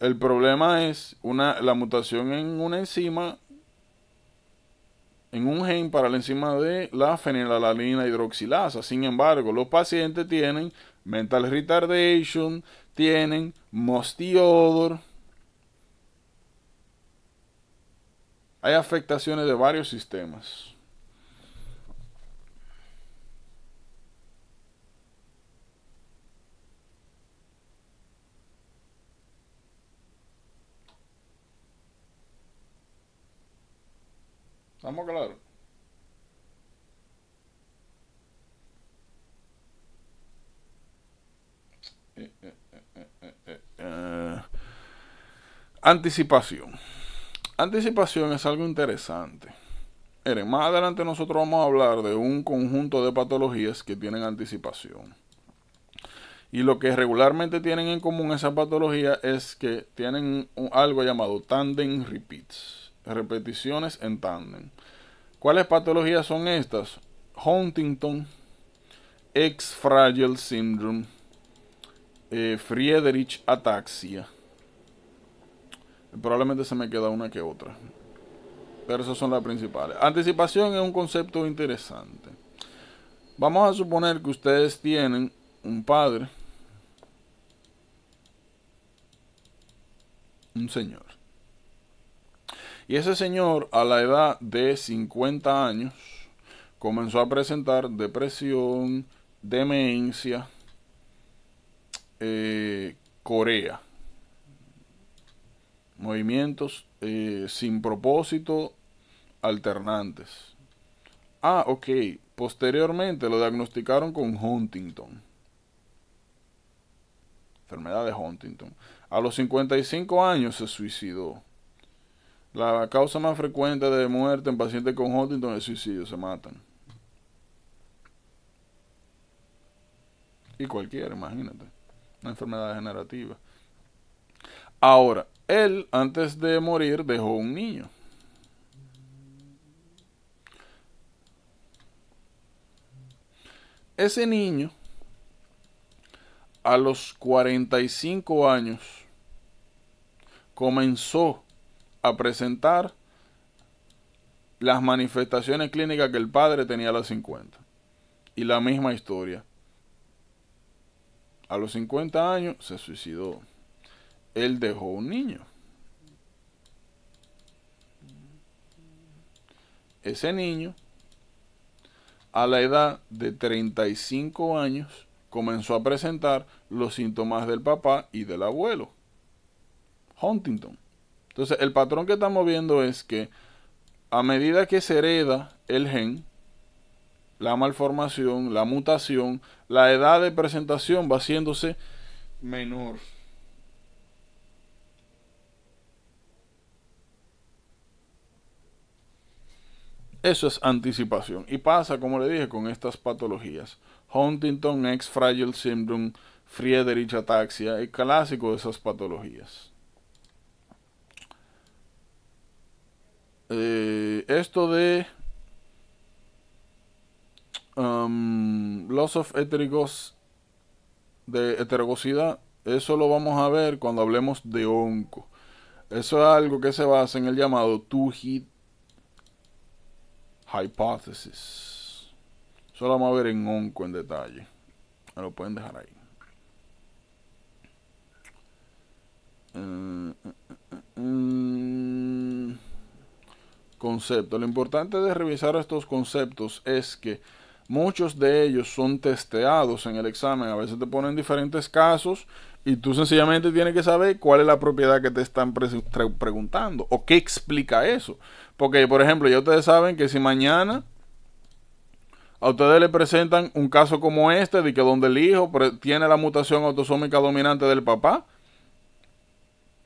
el problema es una, la mutación en una enzima en un gen para la enzima de la fenilalanina hidroxilasa. Sin embargo, los pacientes tienen mental retardation, tienen mostiodor. Hay afectaciones de varios sistemas. ¿Estamos claros? Eh, eh, eh, anticipación. Anticipación es algo interesante. Miren, más adelante nosotros vamos a hablar de un conjunto de patologías que tienen anticipación. Y lo que regularmente tienen en común esa patología es que tienen algo llamado tandem repeats repeticiones en tándem. ¿Cuáles patologías son estas? Huntington, X-Fragile Syndrome, eh, Friedrich Ataxia. Probablemente se me queda una que otra. Pero esas son las principales. Anticipación es un concepto interesante. Vamos a suponer que ustedes tienen un padre, un señor. Y ese señor, a la edad de 50 años, comenzó a presentar depresión, demencia, eh, Corea, movimientos eh, sin propósito alternantes. Ah, ok. Posteriormente lo diagnosticaron con Huntington. Enfermedad de Huntington. A los 55 años se suicidó. La causa más frecuente de muerte en pacientes con Huntington es suicidio, se matan. Y cualquiera, imagínate. Una enfermedad degenerativa. Ahora, él antes de morir dejó un niño. Ese niño, a los 45 años, comenzó a presentar las manifestaciones clínicas que el padre tenía a los 50. Y la misma historia. A los 50 años se suicidó. Él dejó un niño. Ese niño, a la edad de 35 años, comenzó a presentar los síntomas del papá y del abuelo. Huntington. Entonces, el patrón que estamos viendo es que a medida que se hereda el gen, la malformación, la mutación, la edad de presentación va haciéndose menor. Eso es anticipación. Y pasa, como le dije, con estas patologías. Huntington, X-Fragile Syndrome, Friedrich Ataxia, el clásico de esas patologías. Eh, esto de los um, loss of de heterogosidad, eso lo vamos a ver cuando hablemos de onco. Eso es algo que se basa en el llamado two-hit hypothesis. Eso lo vamos a ver en onco en detalle. lo pueden dejar ahí. Eh, eh, mm concepto. Lo importante de revisar estos conceptos es que muchos de ellos son testeados en el examen. A veces te ponen diferentes casos y tú sencillamente tienes que saber cuál es la propiedad que te están preguntando o qué explica eso. Porque, por ejemplo, ya ustedes saben que si mañana a ustedes le presentan un caso como este, de que donde el hijo tiene la mutación autosómica dominante del papá,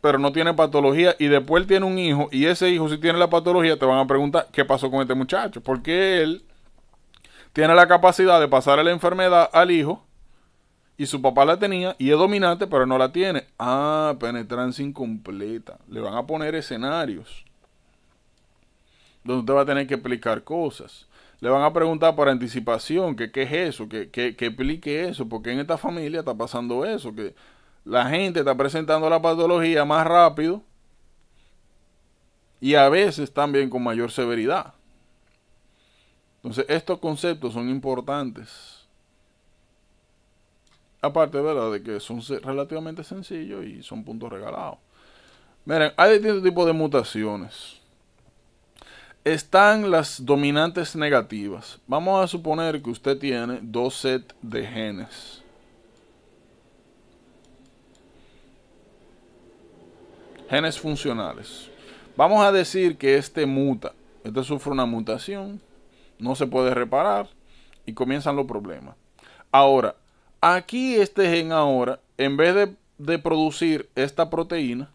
pero no tiene patología y después él tiene un hijo y ese hijo si tiene la patología te van a preguntar qué pasó con este muchacho, porque él tiene la capacidad de pasar la enfermedad al hijo y su papá la tenía y es dominante pero no la tiene. Ah, penetrancia incompleta. Le van a poner escenarios donde usted va a tener que explicar cosas. Le van a preguntar por anticipación, que qué es eso, que, que, que explique eso, porque en esta familia está pasando eso, que la gente está presentando la patología más rápido y a veces también con mayor severidad. Entonces, estos conceptos son importantes. Aparte, ¿verdad? De que son relativamente sencillos y son puntos regalados. Miren, hay distintos tipos de mutaciones. Están las dominantes negativas. Vamos a suponer que usted tiene dos sets de genes Genes funcionales. Vamos a decir que este muta, este sufre una mutación, no se puede reparar y comienzan los problemas. Ahora, aquí este gen ahora, en vez de, producir esta proteína,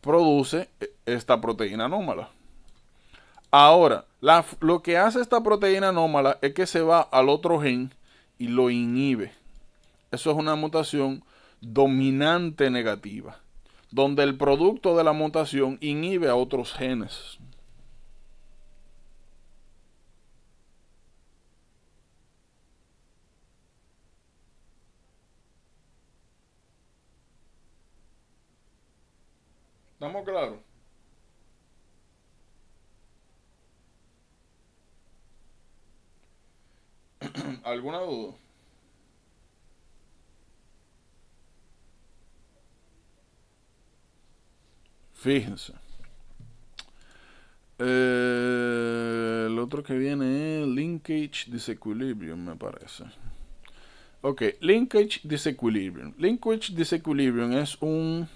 produce e, esta proteína anómala. Ahora, lo que hace esta proteína anómala es que se va al otro gen y lo inhibe. Eso es una mutación dominante negativa donde el producto de la mutación inhibe a otros genes. ¿Estamos claros? ¿Alguna duda? Fíjense. Eh, el otro que viene es eh, Linkage Disequilibrium, me parece. Ok, Linkage Disequilibrium. Linkage Disequilibrium es un,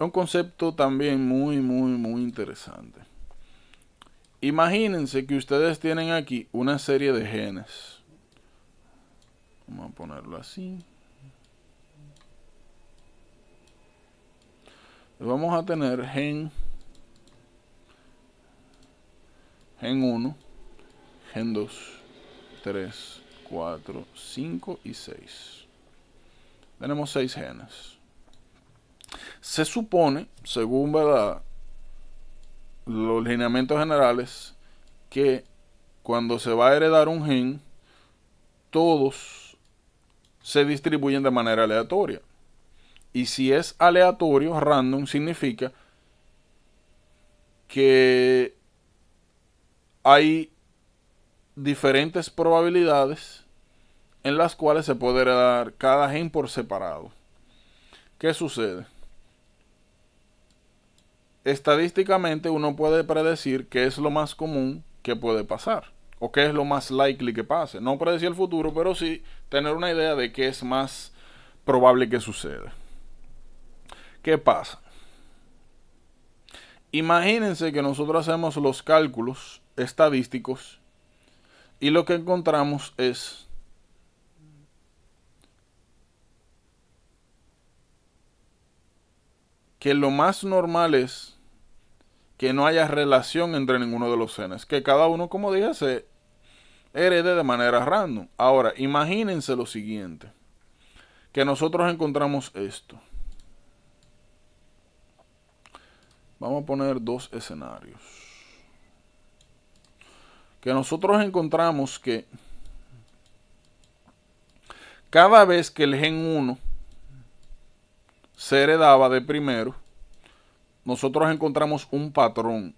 un concepto también muy, muy, muy interesante. Imagínense que ustedes tienen aquí una serie de genes. Vamos a ponerlo así. vamos a tener gen gen 1 gen 2 3 4 5 y 6 tenemos 6 genes se supone según los lineamientos generales que cuando se va a heredar un gen todos se distribuyen de manera aleatoria y si es aleatorio, random, significa que hay diferentes probabilidades en las cuales se puede heredar cada gen por separado. ¿Qué sucede? Estadísticamente uno puede predecir qué es lo más común que puede pasar o qué es lo más likely que pase. No predecir el futuro, pero sí tener una idea de qué es más probable que suceda. ¿Qué pasa? Imagínense que nosotros hacemos los cálculos estadísticos y lo que encontramos es que lo más normal es que no haya relación entre ninguno de los senes. que cada uno, como dije, se herede de manera random. Ahora, imagínense lo siguiente, que nosotros encontramos esto. Vamos a poner dos escenarios. Que nosotros encontramos que cada vez que el gen 1 se heredaba de primero, nosotros encontramos un patrón.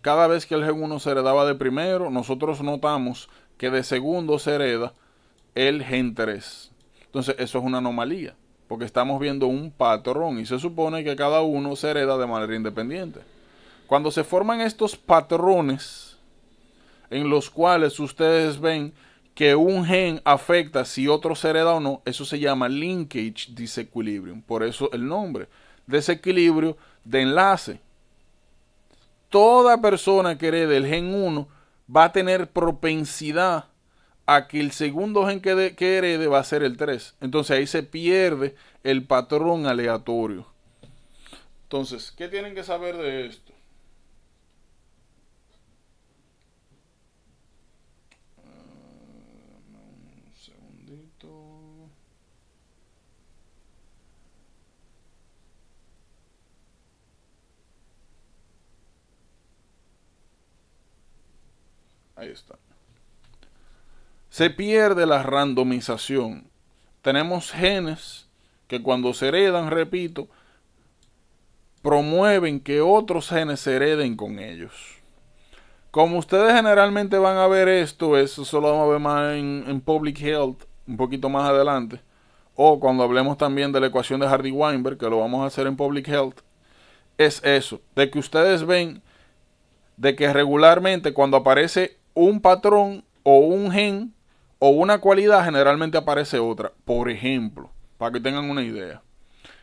Cada vez que el gen 1 se heredaba de primero, nosotros notamos que de segundo se hereda el gen 3. Entonces, eso es una anomalía porque estamos viendo un patrón y se supone que cada uno se hereda de manera independiente. Cuando se forman estos patrones en los cuales ustedes ven que un gen afecta si otro se hereda o no, eso se llama linkage disequilibrium, por eso el nombre, desequilibrio de enlace. Toda persona que herede el gen 1 va a tener propensidad a que el segundo gen que, herede va a ser el 3. Entonces ahí se pierde el patrón aleatorio. Entonces, ¿qué tienen que saber de esto? Ahí está se pierde la randomización. Tenemos genes que cuando se heredan, repito, promueven que otros genes se hereden con ellos. Como ustedes generalmente van a ver esto, eso solo vamos a ver más en, en Public Health un poquito más adelante, o cuando hablemos también de la ecuación de Hardy-Weinberg, que lo vamos a hacer en Public Health, es eso, de que ustedes ven de que regularmente cuando aparece un patrón o un gen o una cualidad, generalmente aparece otra. Por ejemplo, para que tengan una idea.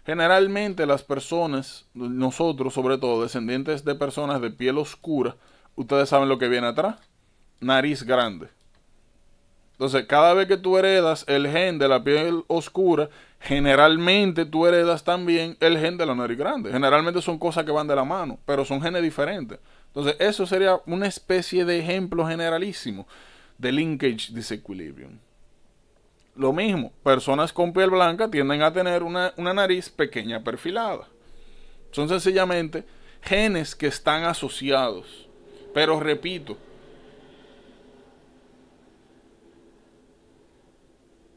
Generalmente las personas, nosotros sobre todo, descendientes de personas de piel oscura, ustedes saben lo que viene atrás. Nariz grande. Entonces, cada vez que tú heredas el gen de la piel oscura, generalmente tú heredas también el gen de la nariz grande. Generalmente son cosas que van de la mano, pero son genes diferentes. Entonces, eso sería una especie de ejemplo generalísimo de linkage disequilibrium. Lo mismo, personas con piel blanca tienden a tener una, una nariz pequeña perfilada. Son sencillamente genes que están asociados. Pero repito,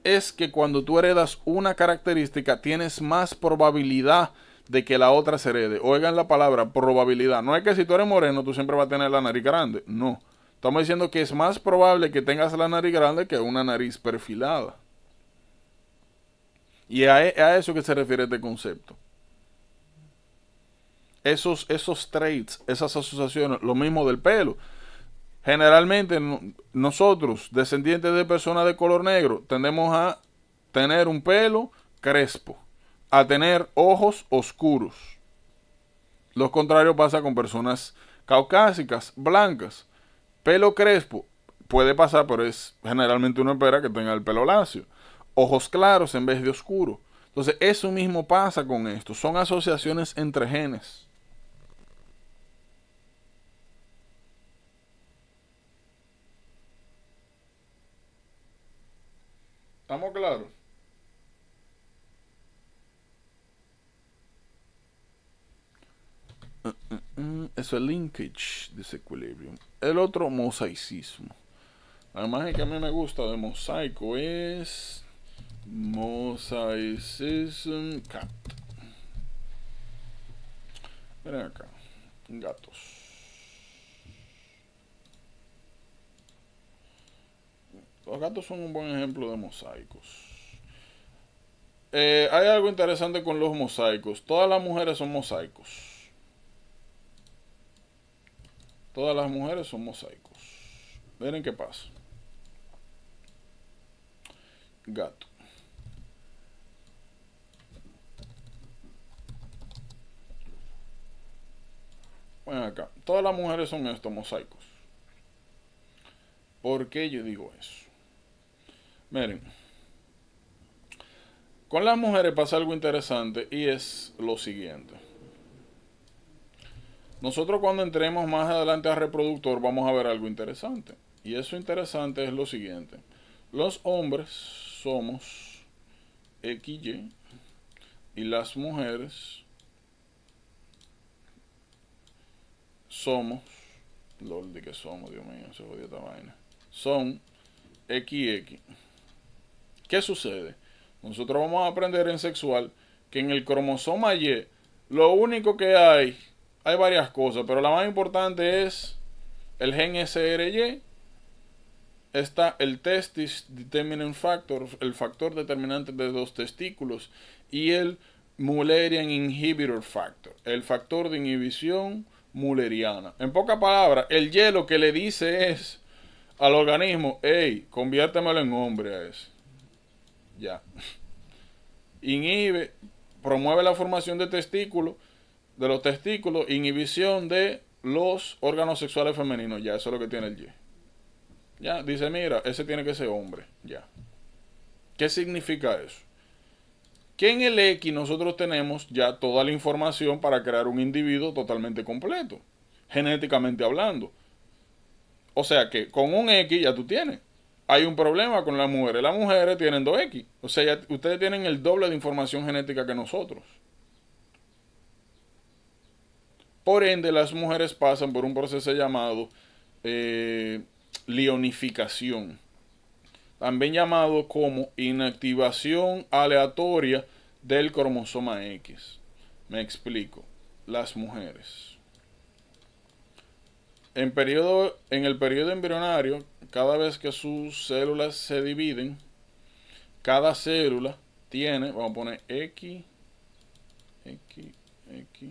es que cuando tú heredas una característica tienes más probabilidad de que la otra se herede. Oigan la palabra probabilidad. No es que si tú eres moreno tú siempre vas a tener la nariz grande. No. Estamos diciendo que es más probable que tengas la nariz grande que una nariz perfilada. Y a, e, eso que se refiere este concepto. Esos, esos traits, esas asociaciones, lo mismo del pelo. Generalmente nosotros, descendientes de personas de color negro, tendemos a tener un pelo crespo, a tener ojos oscuros. Lo contrario pasa con personas caucásicas, blancas. Pelo crespo, puede pasar, pero es generalmente uno espera que tenga el pelo lacio. Ojos claros en vez de oscuros. Entonces, eso mismo pasa con esto. Son asociaciones entre genes. ¿Estamos claros? Eh, eh es el linkage, dice El otro, mosaicismo. La imagen que a mí me gusta de mosaico es Mosaicism Cat. Miren acá. Gatos. Los gatos son un buen ejemplo de mosaicos. Eh, hay algo interesante con los mosaicos. Todas las mujeres son mosaicos. Todas las mujeres son mosaicos. Miren qué pasa. Gato. Ven acá. Todas las mujeres son estos mosaicos. ¿Por qué yo digo eso? Miren. Con las mujeres pasa algo interesante y es lo siguiente. Nosotros cuando entremos más adelante a reproductor vamos a ver algo interesante. Y eso interesante es lo siguiente. Los hombres somos XY y las mujeres somos, lol de que somos, Dios mío, se jodió esta vaina. Son XX. ¿Qué sucede? Nosotros vamos a aprender en sexual que en el cromosoma Y lo único que hay hay varias cosas, pero la más importante es el gen SRY. Está el testis determinant factor, el factor determinante de los testículos, y el Mullerian inhibitor factor, el factor de inhibición mulleriana. En pocas palabras, el hielo que le dice es al organismo, hey, conviértemelo en hombre a ese. Ya. Inhibe, promueve la formación de testículos de los testículos, inhibición de los órganos sexuales femeninos. Ya, eso es lo que tiene el Y. Ya, dice, mira, ese tiene que ser hombre. Ya. ¿Qué significa eso? Que en el X nosotros tenemos ya toda la información para crear un individuo totalmente completo, genéticamente hablando. O sea que con un X ya tú tienes. Hay un problema con las mujeres. Las mujeres tienen dos x O sea, ustedes tienen el doble de información genética que nosotros. Por ende, las mujeres pasan por un proceso llamado eh, leonificación, también llamado como inactivación aleatoria del cromosoma X. Me explico. Las mujeres. En, periodo, en el periodo embrionario, cada vez que sus células se dividen, cada célula tiene, vamos a poner X, X, X,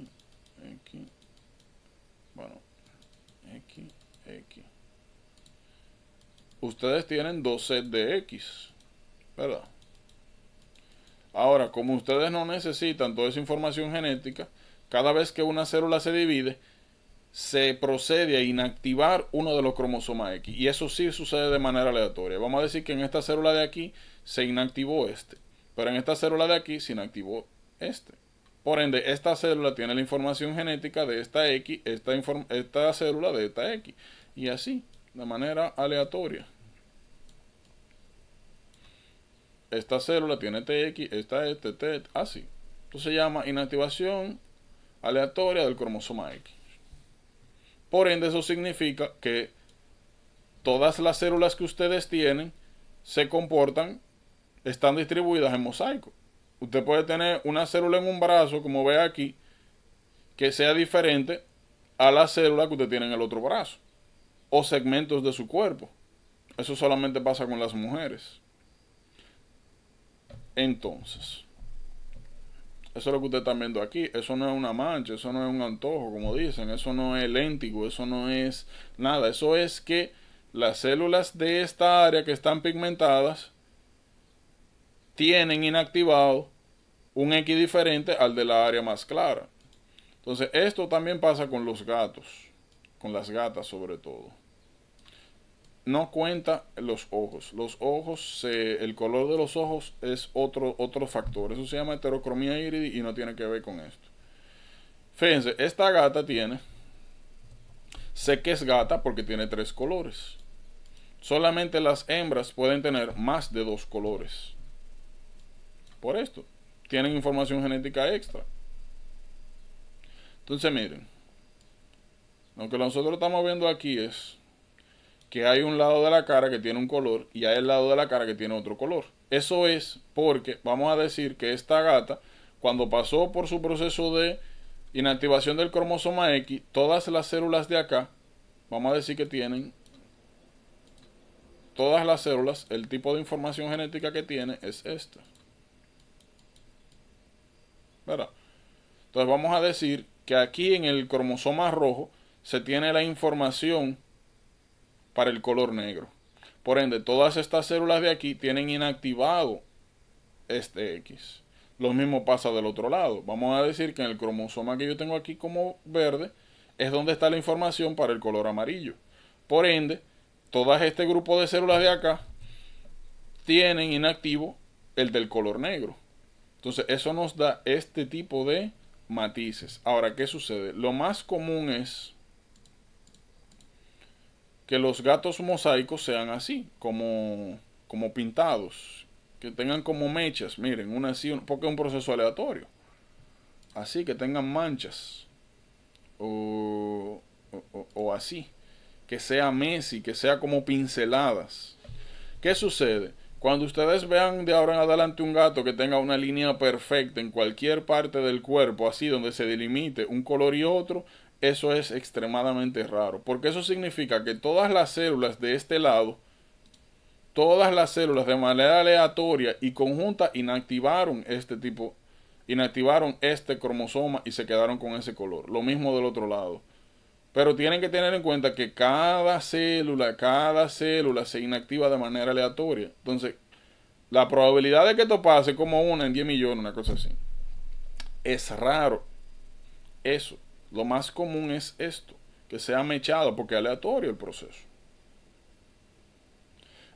ustedes tienen dos sets de X, ¿verdad? Ahora, como ustedes no necesitan toda esa información genética, cada vez que una célula se divide, se procede a inactivar uno de los cromosomas X. Y eso sí sucede de manera aleatoria. Vamos a decir que en esta célula de aquí se inactivó este. Pero en esta célula de aquí se inactivó este. Por ende, esta célula tiene la información genética de esta X, esta, esta célula de esta X. Y así, de manera aleatoria. esta célula tiene TX, esta es TT, este, así. Entonces se llama inactivación aleatoria del cromosoma X. Por ende, eso significa que todas las células que ustedes tienen se comportan, están distribuidas en mosaico. Usted puede tener una célula en un brazo, como ve aquí, que sea diferente a la célula que usted tiene en el otro brazo o segmentos de su cuerpo. Eso solamente pasa con las mujeres. Entonces, eso es lo que ustedes están viendo aquí. Eso no es una mancha, eso no es un antojo, como dicen. Eso no es léntigo, eso no es nada. Eso es que las células de esta área que están pigmentadas tienen inactivado un X diferente al de la área más clara. Entonces, esto también pasa con los gatos, con las gatas sobre todo no cuenta los ojos. Los ojos, el color de los ojos es otro, otro factor. Eso se llama heterocromía iridis y no tiene que ver con esto. Fíjense, esta gata tiene, sé que es gata porque tiene tres colores. Solamente las hembras pueden tener más de dos colores. Por esto, tienen información genética extra. Entonces miren, lo que nosotros estamos viendo aquí es que hay un lado de la cara que tiene un color y hay el lado de la cara que tiene otro color. Eso es porque vamos a decir que esta gata, cuando pasó por su proceso de inactivación del cromosoma X, todas las células de acá, vamos a decir que tienen todas las células, el tipo de información genética que tiene es esta. ¿Verdad? Entonces vamos a decir que aquí en el cromosoma rojo se tiene la información para el color negro. Por ende, todas estas células de aquí tienen inactivado este X. Lo mismo pasa del otro lado. Vamos a decir que en el cromosoma que yo tengo aquí como verde es donde está la información para el color amarillo. Por ende, todas este grupo de células de acá tienen inactivo el del color negro. Entonces, eso nos da este tipo de matices. Ahora, ¿qué sucede? Lo más común es que los gatos mosaicos sean así, como, como pintados, que tengan como mechas, miren, una así, porque es un proceso aleatorio. Así, que tengan manchas, o, o, o así, que sea Messi, que sea como pinceladas. ¿Qué sucede? Cuando ustedes vean de ahora en adelante un gato que tenga una línea perfecta en cualquier parte del cuerpo, así donde se delimite un color y otro, eso es extremadamente raro, porque eso significa que todas las células de este lado, todas las células de manera aleatoria y conjunta inactivaron este tipo, inactivaron este cromosoma y se quedaron con ese color. Lo mismo del otro lado. Pero tienen que tener en cuenta que cada célula, cada célula se inactiva de manera aleatoria. Entonces, la probabilidad de que esto pase como una en 10 millones, una cosa así. Es raro. Eso. Lo más común es esto, que sea mechado porque es aleatorio el proceso.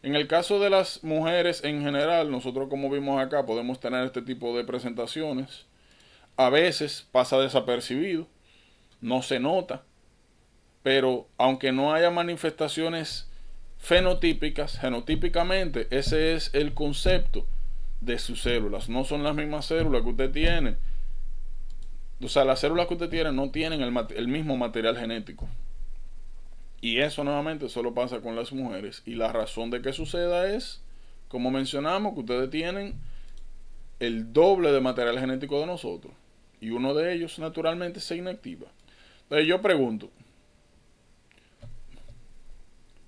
En el caso de las mujeres en general, nosotros como vimos acá podemos tener este tipo de presentaciones. A veces pasa desapercibido, no se nota, pero aunque no haya manifestaciones fenotípicas, genotípicamente, ese es el concepto de sus células. No son las mismas células que usted tiene o sea, las células que usted tiene no tienen el, el mismo material genético. Y eso nuevamente solo pasa con las mujeres. Y la razón de que suceda es, como mencionamos, que ustedes tienen el doble de material genético de nosotros. Y uno de ellos naturalmente se inactiva. Entonces yo pregunto,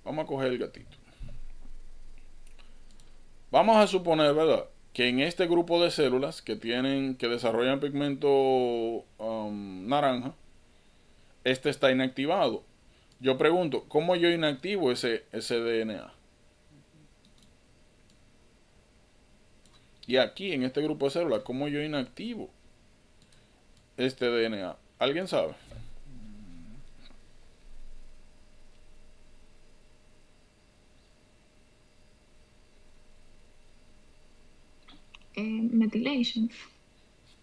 vamos a coger el gatito. Vamos a suponer, ¿verdad? que en este grupo de células que tienen, que desarrollan pigmento um, naranja, este está inactivado. Yo pregunto, ¿cómo yo inactivo ese, ese DNA? Y aquí, en este grupo de células, ¿cómo yo inactivo este DNA? ¿Alguien sabe? eh,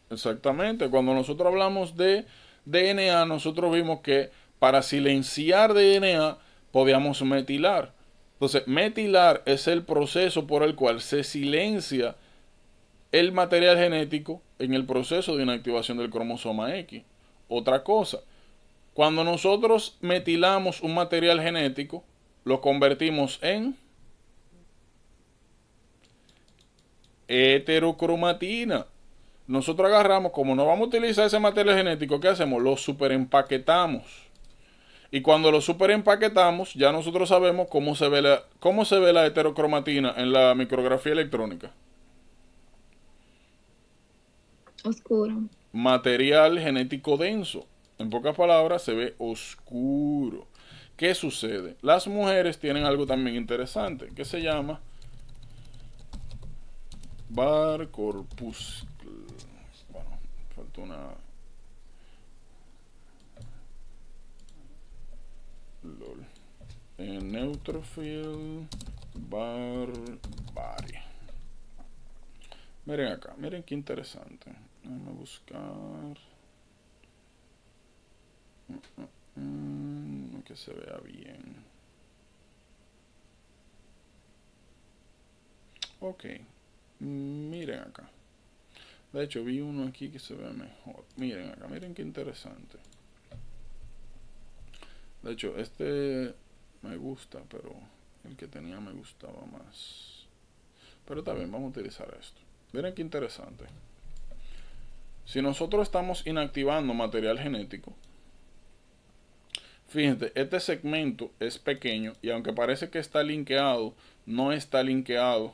Exactamente, cuando nosotros hablamos de DNA, nosotros vimos que para silenciar DNA podíamos metilar. Entonces, metilar es el proceso por el cual se silencia el material genético en el proceso de inactivación del cromosoma X. Otra cosa, cuando nosotros metilamos un material genético, lo convertimos en heterocromatina. Nosotros agarramos, como no vamos a utilizar ese material genético, ¿qué hacemos? Lo superempaquetamos. Y cuando lo superempaquetamos, ya nosotros sabemos cómo se ve la, cómo se ve la heterocromatina en la micrografía electrónica. Oscuro. Material genético denso. En pocas palabras, se ve oscuro. ¿Qué sucede? Las mujeres tienen algo también interesante que se llama Bar Corpus. Bueno, faltó una. LOL. En Bar. Miren acá, miren qué interesante. Vamos a buscar. Mm, mm, mm, que se vea bien. okay Miren acá. De hecho, vi uno aquí que se ve mejor. Miren acá, miren qué interesante. De hecho, este me gusta, pero el que tenía me gustaba más. Pero también vamos a utilizar esto. Miren qué interesante. Si nosotros estamos inactivando material genético, fíjense, este segmento es pequeño y aunque parece que está linkeado, no está linkeado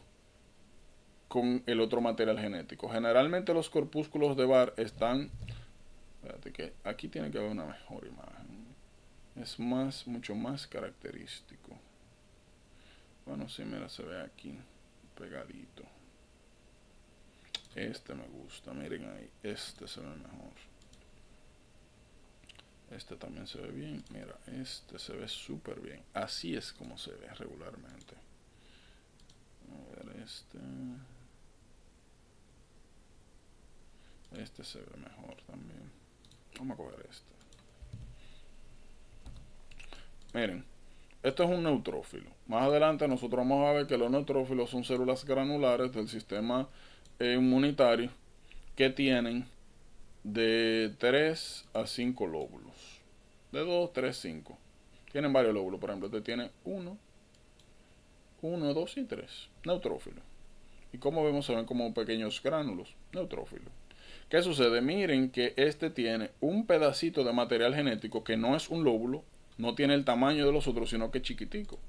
con el otro material genético. Generalmente los corpúsculos de Bar están... Espérate que aquí tiene que haber una mejor imagen. Es más, mucho más característico. Bueno, sí, mira, se ve aquí, pegadito. Este me gusta, miren ahí, este se ve mejor. Este también se ve bien, mira, este se ve súper bien. Así es como se ve regularmente. A ver, este... Este se ve mejor también. Vamos a coger este. Miren, esto es un neutrófilo. Más adelante nosotros vamos a ver que los neutrófilos son células granulares del sistema eh, inmunitario que tienen de 3 a 5 lóbulos. De 2, 3, 5. Tienen varios lóbulos, por ejemplo, este tiene 1, 1, 2 y 3. Neutrófilo. Y como vemos, se ven como pequeños gránulos. Neutrófilo. ¿Qué sucede? Miren que este tiene un pedacito de material genético que no es un lóbulo, no tiene el tamaño de los otros, sino que es chiquitico.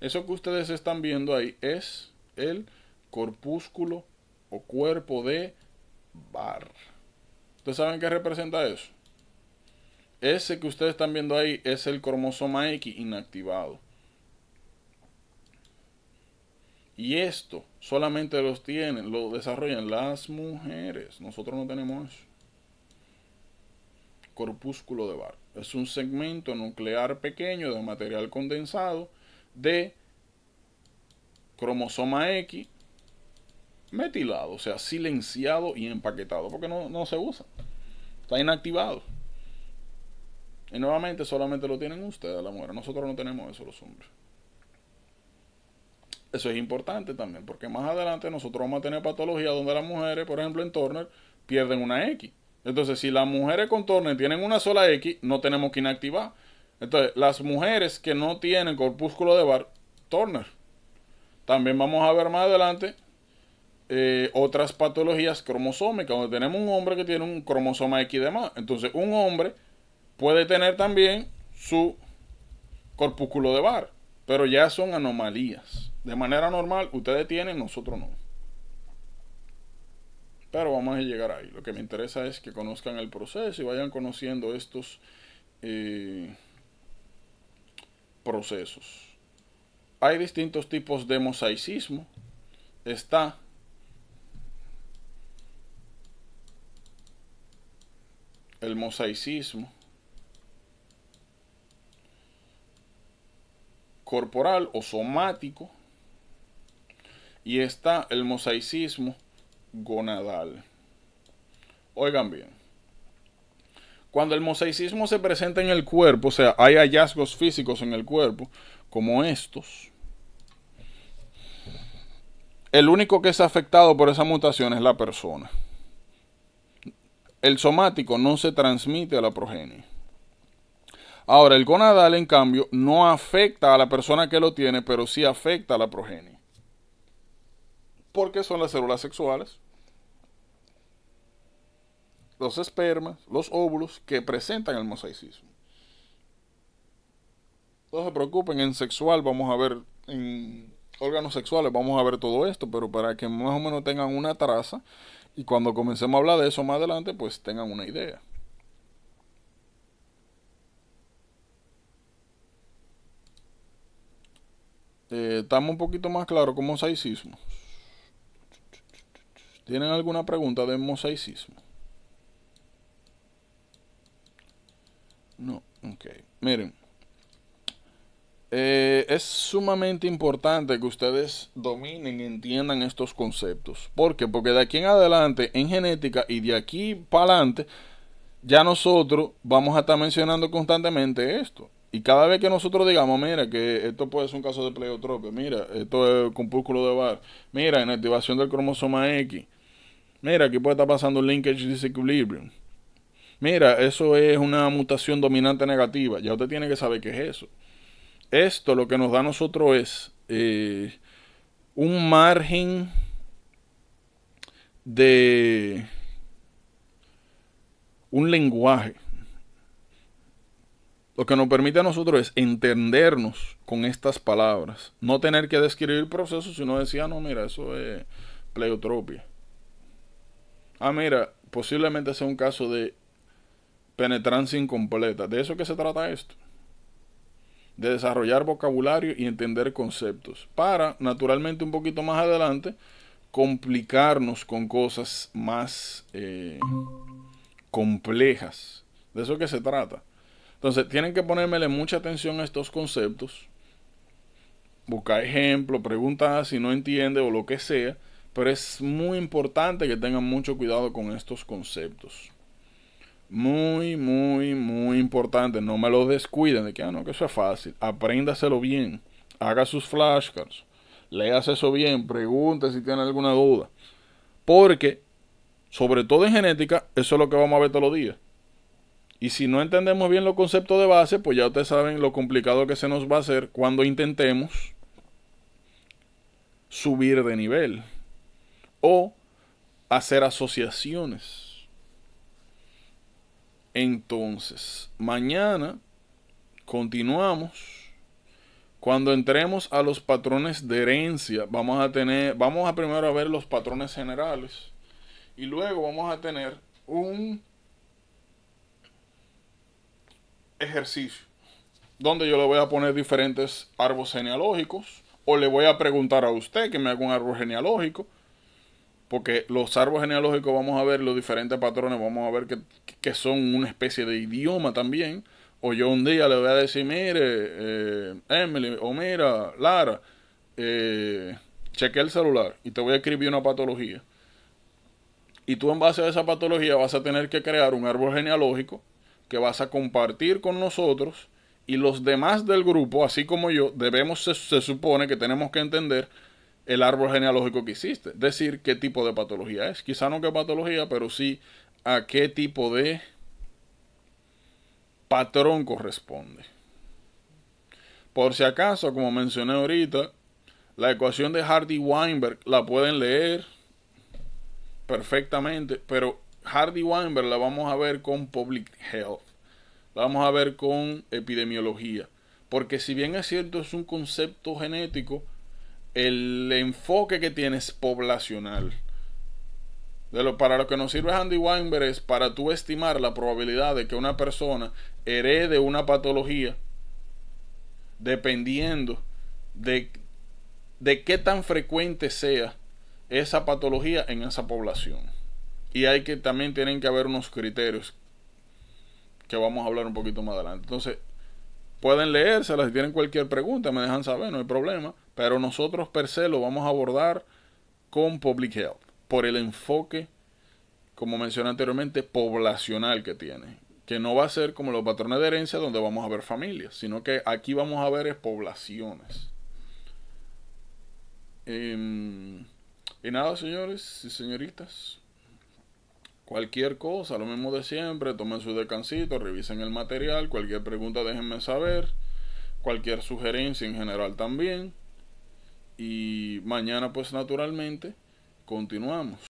Eso que ustedes están viendo ahí es el corpúsculo o cuerpo de Barr. ¿Ustedes saben qué representa eso? Ese que ustedes están viendo ahí es el cromosoma X inactivado. Y esto solamente los tienen, lo desarrollan las mujeres. Nosotros no tenemos eso. Corpúsculo de Bar. Es un segmento nuclear pequeño de material condensado de cromosoma X metilado, o sea, silenciado y empaquetado, porque no, no se usa. Está inactivado. Y nuevamente solamente lo tienen ustedes, la mujer. Nosotros no tenemos eso, los hombres. Eso es importante también, porque más adelante nosotros vamos a tener patologías donde las mujeres, por ejemplo, en Turner, pierden una X. Entonces, si las mujeres con Turner tienen una sola X, no tenemos que inactivar. Entonces, las mujeres que no tienen corpúsculo de VAR Turner. También vamos a ver más adelante eh, otras patologías cromosómicas, donde tenemos un hombre que tiene un cromosoma X de más. Entonces, un hombre puede tener también su corpúsculo de Bar, pero ya son anomalías. De manera normal, ustedes tienen, nosotros no. Pero vamos a llegar ahí. Lo que me interesa es que conozcan el proceso y vayan conociendo estos eh, procesos. Hay distintos tipos de mosaicismo. Está el mosaicismo corporal o somático y está el mosaicismo gonadal. Oigan bien. Cuando el mosaicismo se presenta en el cuerpo, o sea, hay hallazgos físicos en el cuerpo, como estos, el único que es afectado por esa mutación es la persona. El somático no se transmite a la progenie. Ahora, el gonadal, en cambio, no afecta a la persona que lo tiene, pero sí afecta a la progenie porque son las células sexuales, los espermas, los óvulos que presentan el mosaicismo. No se preocupen, en sexual vamos a ver, en órganos sexuales vamos a ver todo esto, pero para que más o menos tengan una traza y cuando comencemos a hablar de eso más adelante, pues tengan una idea. Eh, estamos un poquito más claros con mosaicismo. ¿Tienen alguna pregunta de mosaicismo? No, ok. Miren. Eh, es sumamente importante que ustedes dominen y entiendan estos conceptos. ¿Por qué? Porque de aquí en adelante, en genética y de aquí para adelante, ya nosotros vamos a estar mencionando constantemente esto. Y cada vez que nosotros digamos, mira, que esto puede ser un caso de pleiotropia, mira, esto es compúsculo de bar, mira, en activación del cromosoma X, Mira, aquí puede estar pasando un linkage disequilibrium. Mira, eso es una mutación dominante negativa. Ya usted tiene que saber qué es eso. Esto lo que nos da a nosotros es eh, un margen de un lenguaje. Lo que nos permite a nosotros es entendernos con estas palabras. No tener que describir procesos, si decir, decía ah, no, mira, eso es pleiotropia ah, mira, posiblemente sea un caso de penetrancia incompleta. De eso que se trata esto. De desarrollar vocabulario y entender conceptos. Para, naturalmente, un poquito más adelante, complicarnos con cosas más eh, complejas. De eso que se trata. Entonces, tienen que ponérmele mucha atención a estos conceptos. Buscar ejemplos, preguntar si no entiende o lo que sea pero es muy importante que tengan mucho cuidado con estos conceptos. Muy, muy, muy importante. No me los descuiden de que, ah, no, que eso es fácil. Apréndaselo bien. Haga sus flashcards. Leas eso bien. Pregunte si tiene alguna duda. Porque, sobre todo en genética, eso es lo que vamos a ver todos los días. Y si no entendemos bien los conceptos de base, pues ya ustedes saben lo complicado que se nos va a hacer cuando intentemos subir de nivel o hacer asociaciones. Entonces, mañana continuamos. Cuando entremos a los patrones de herencia, vamos a tener, vamos a primero a ver los patrones generales y luego vamos a tener un ejercicio donde yo le voy a poner diferentes árboles genealógicos o le voy a preguntar a usted que me haga un árbol genealógico porque los árboles genealógicos vamos a ver los diferentes patrones, vamos a ver que, son una especie de idioma también. O yo un día le voy a decir, mire, eh, Emily, o mira, Lara, eh, cheque el celular y te voy a escribir una patología. Y tú en base a esa patología vas a tener que crear un árbol genealógico que vas a compartir con nosotros y los demás del grupo, así como yo, debemos, se supone que tenemos que entender el árbol genealógico que hiciste. Decir qué tipo de patología es. Quizá no qué patología, pero sí a qué tipo de patrón corresponde. Por si acaso, como mencioné ahorita, la ecuación de Hardy-Weinberg la pueden leer perfectamente, pero Hardy-Weinberg la vamos a ver con Public Health, la vamos a ver con epidemiología, porque si bien es cierto es un concepto genético, el enfoque que tienes poblacional. De lo, para lo que nos sirve Andy Weinberg es para tú estimar la probabilidad de que una persona herede una patología dependiendo de, de qué tan frecuente sea esa patología en esa población. Y hay que también tienen que haber unos criterios que vamos a hablar un poquito más adelante. Entonces, pueden leérselas, si tienen cualquier pregunta me dejan saber, no hay problema, pero nosotros per se lo vamos a abordar con Public Health, por el enfoque, como mencioné anteriormente, poblacional que tiene, que no va a ser como los patrones de herencia donde vamos a ver familias, sino que aquí vamos a ver poblaciones. Em, y nada, señores y señoritas. Cualquier cosa, lo mismo de siempre, tomen su descansito, revisen el material, cualquier pregunta déjenme saber, cualquier sugerencia en general también. Y mañana pues naturalmente continuamos.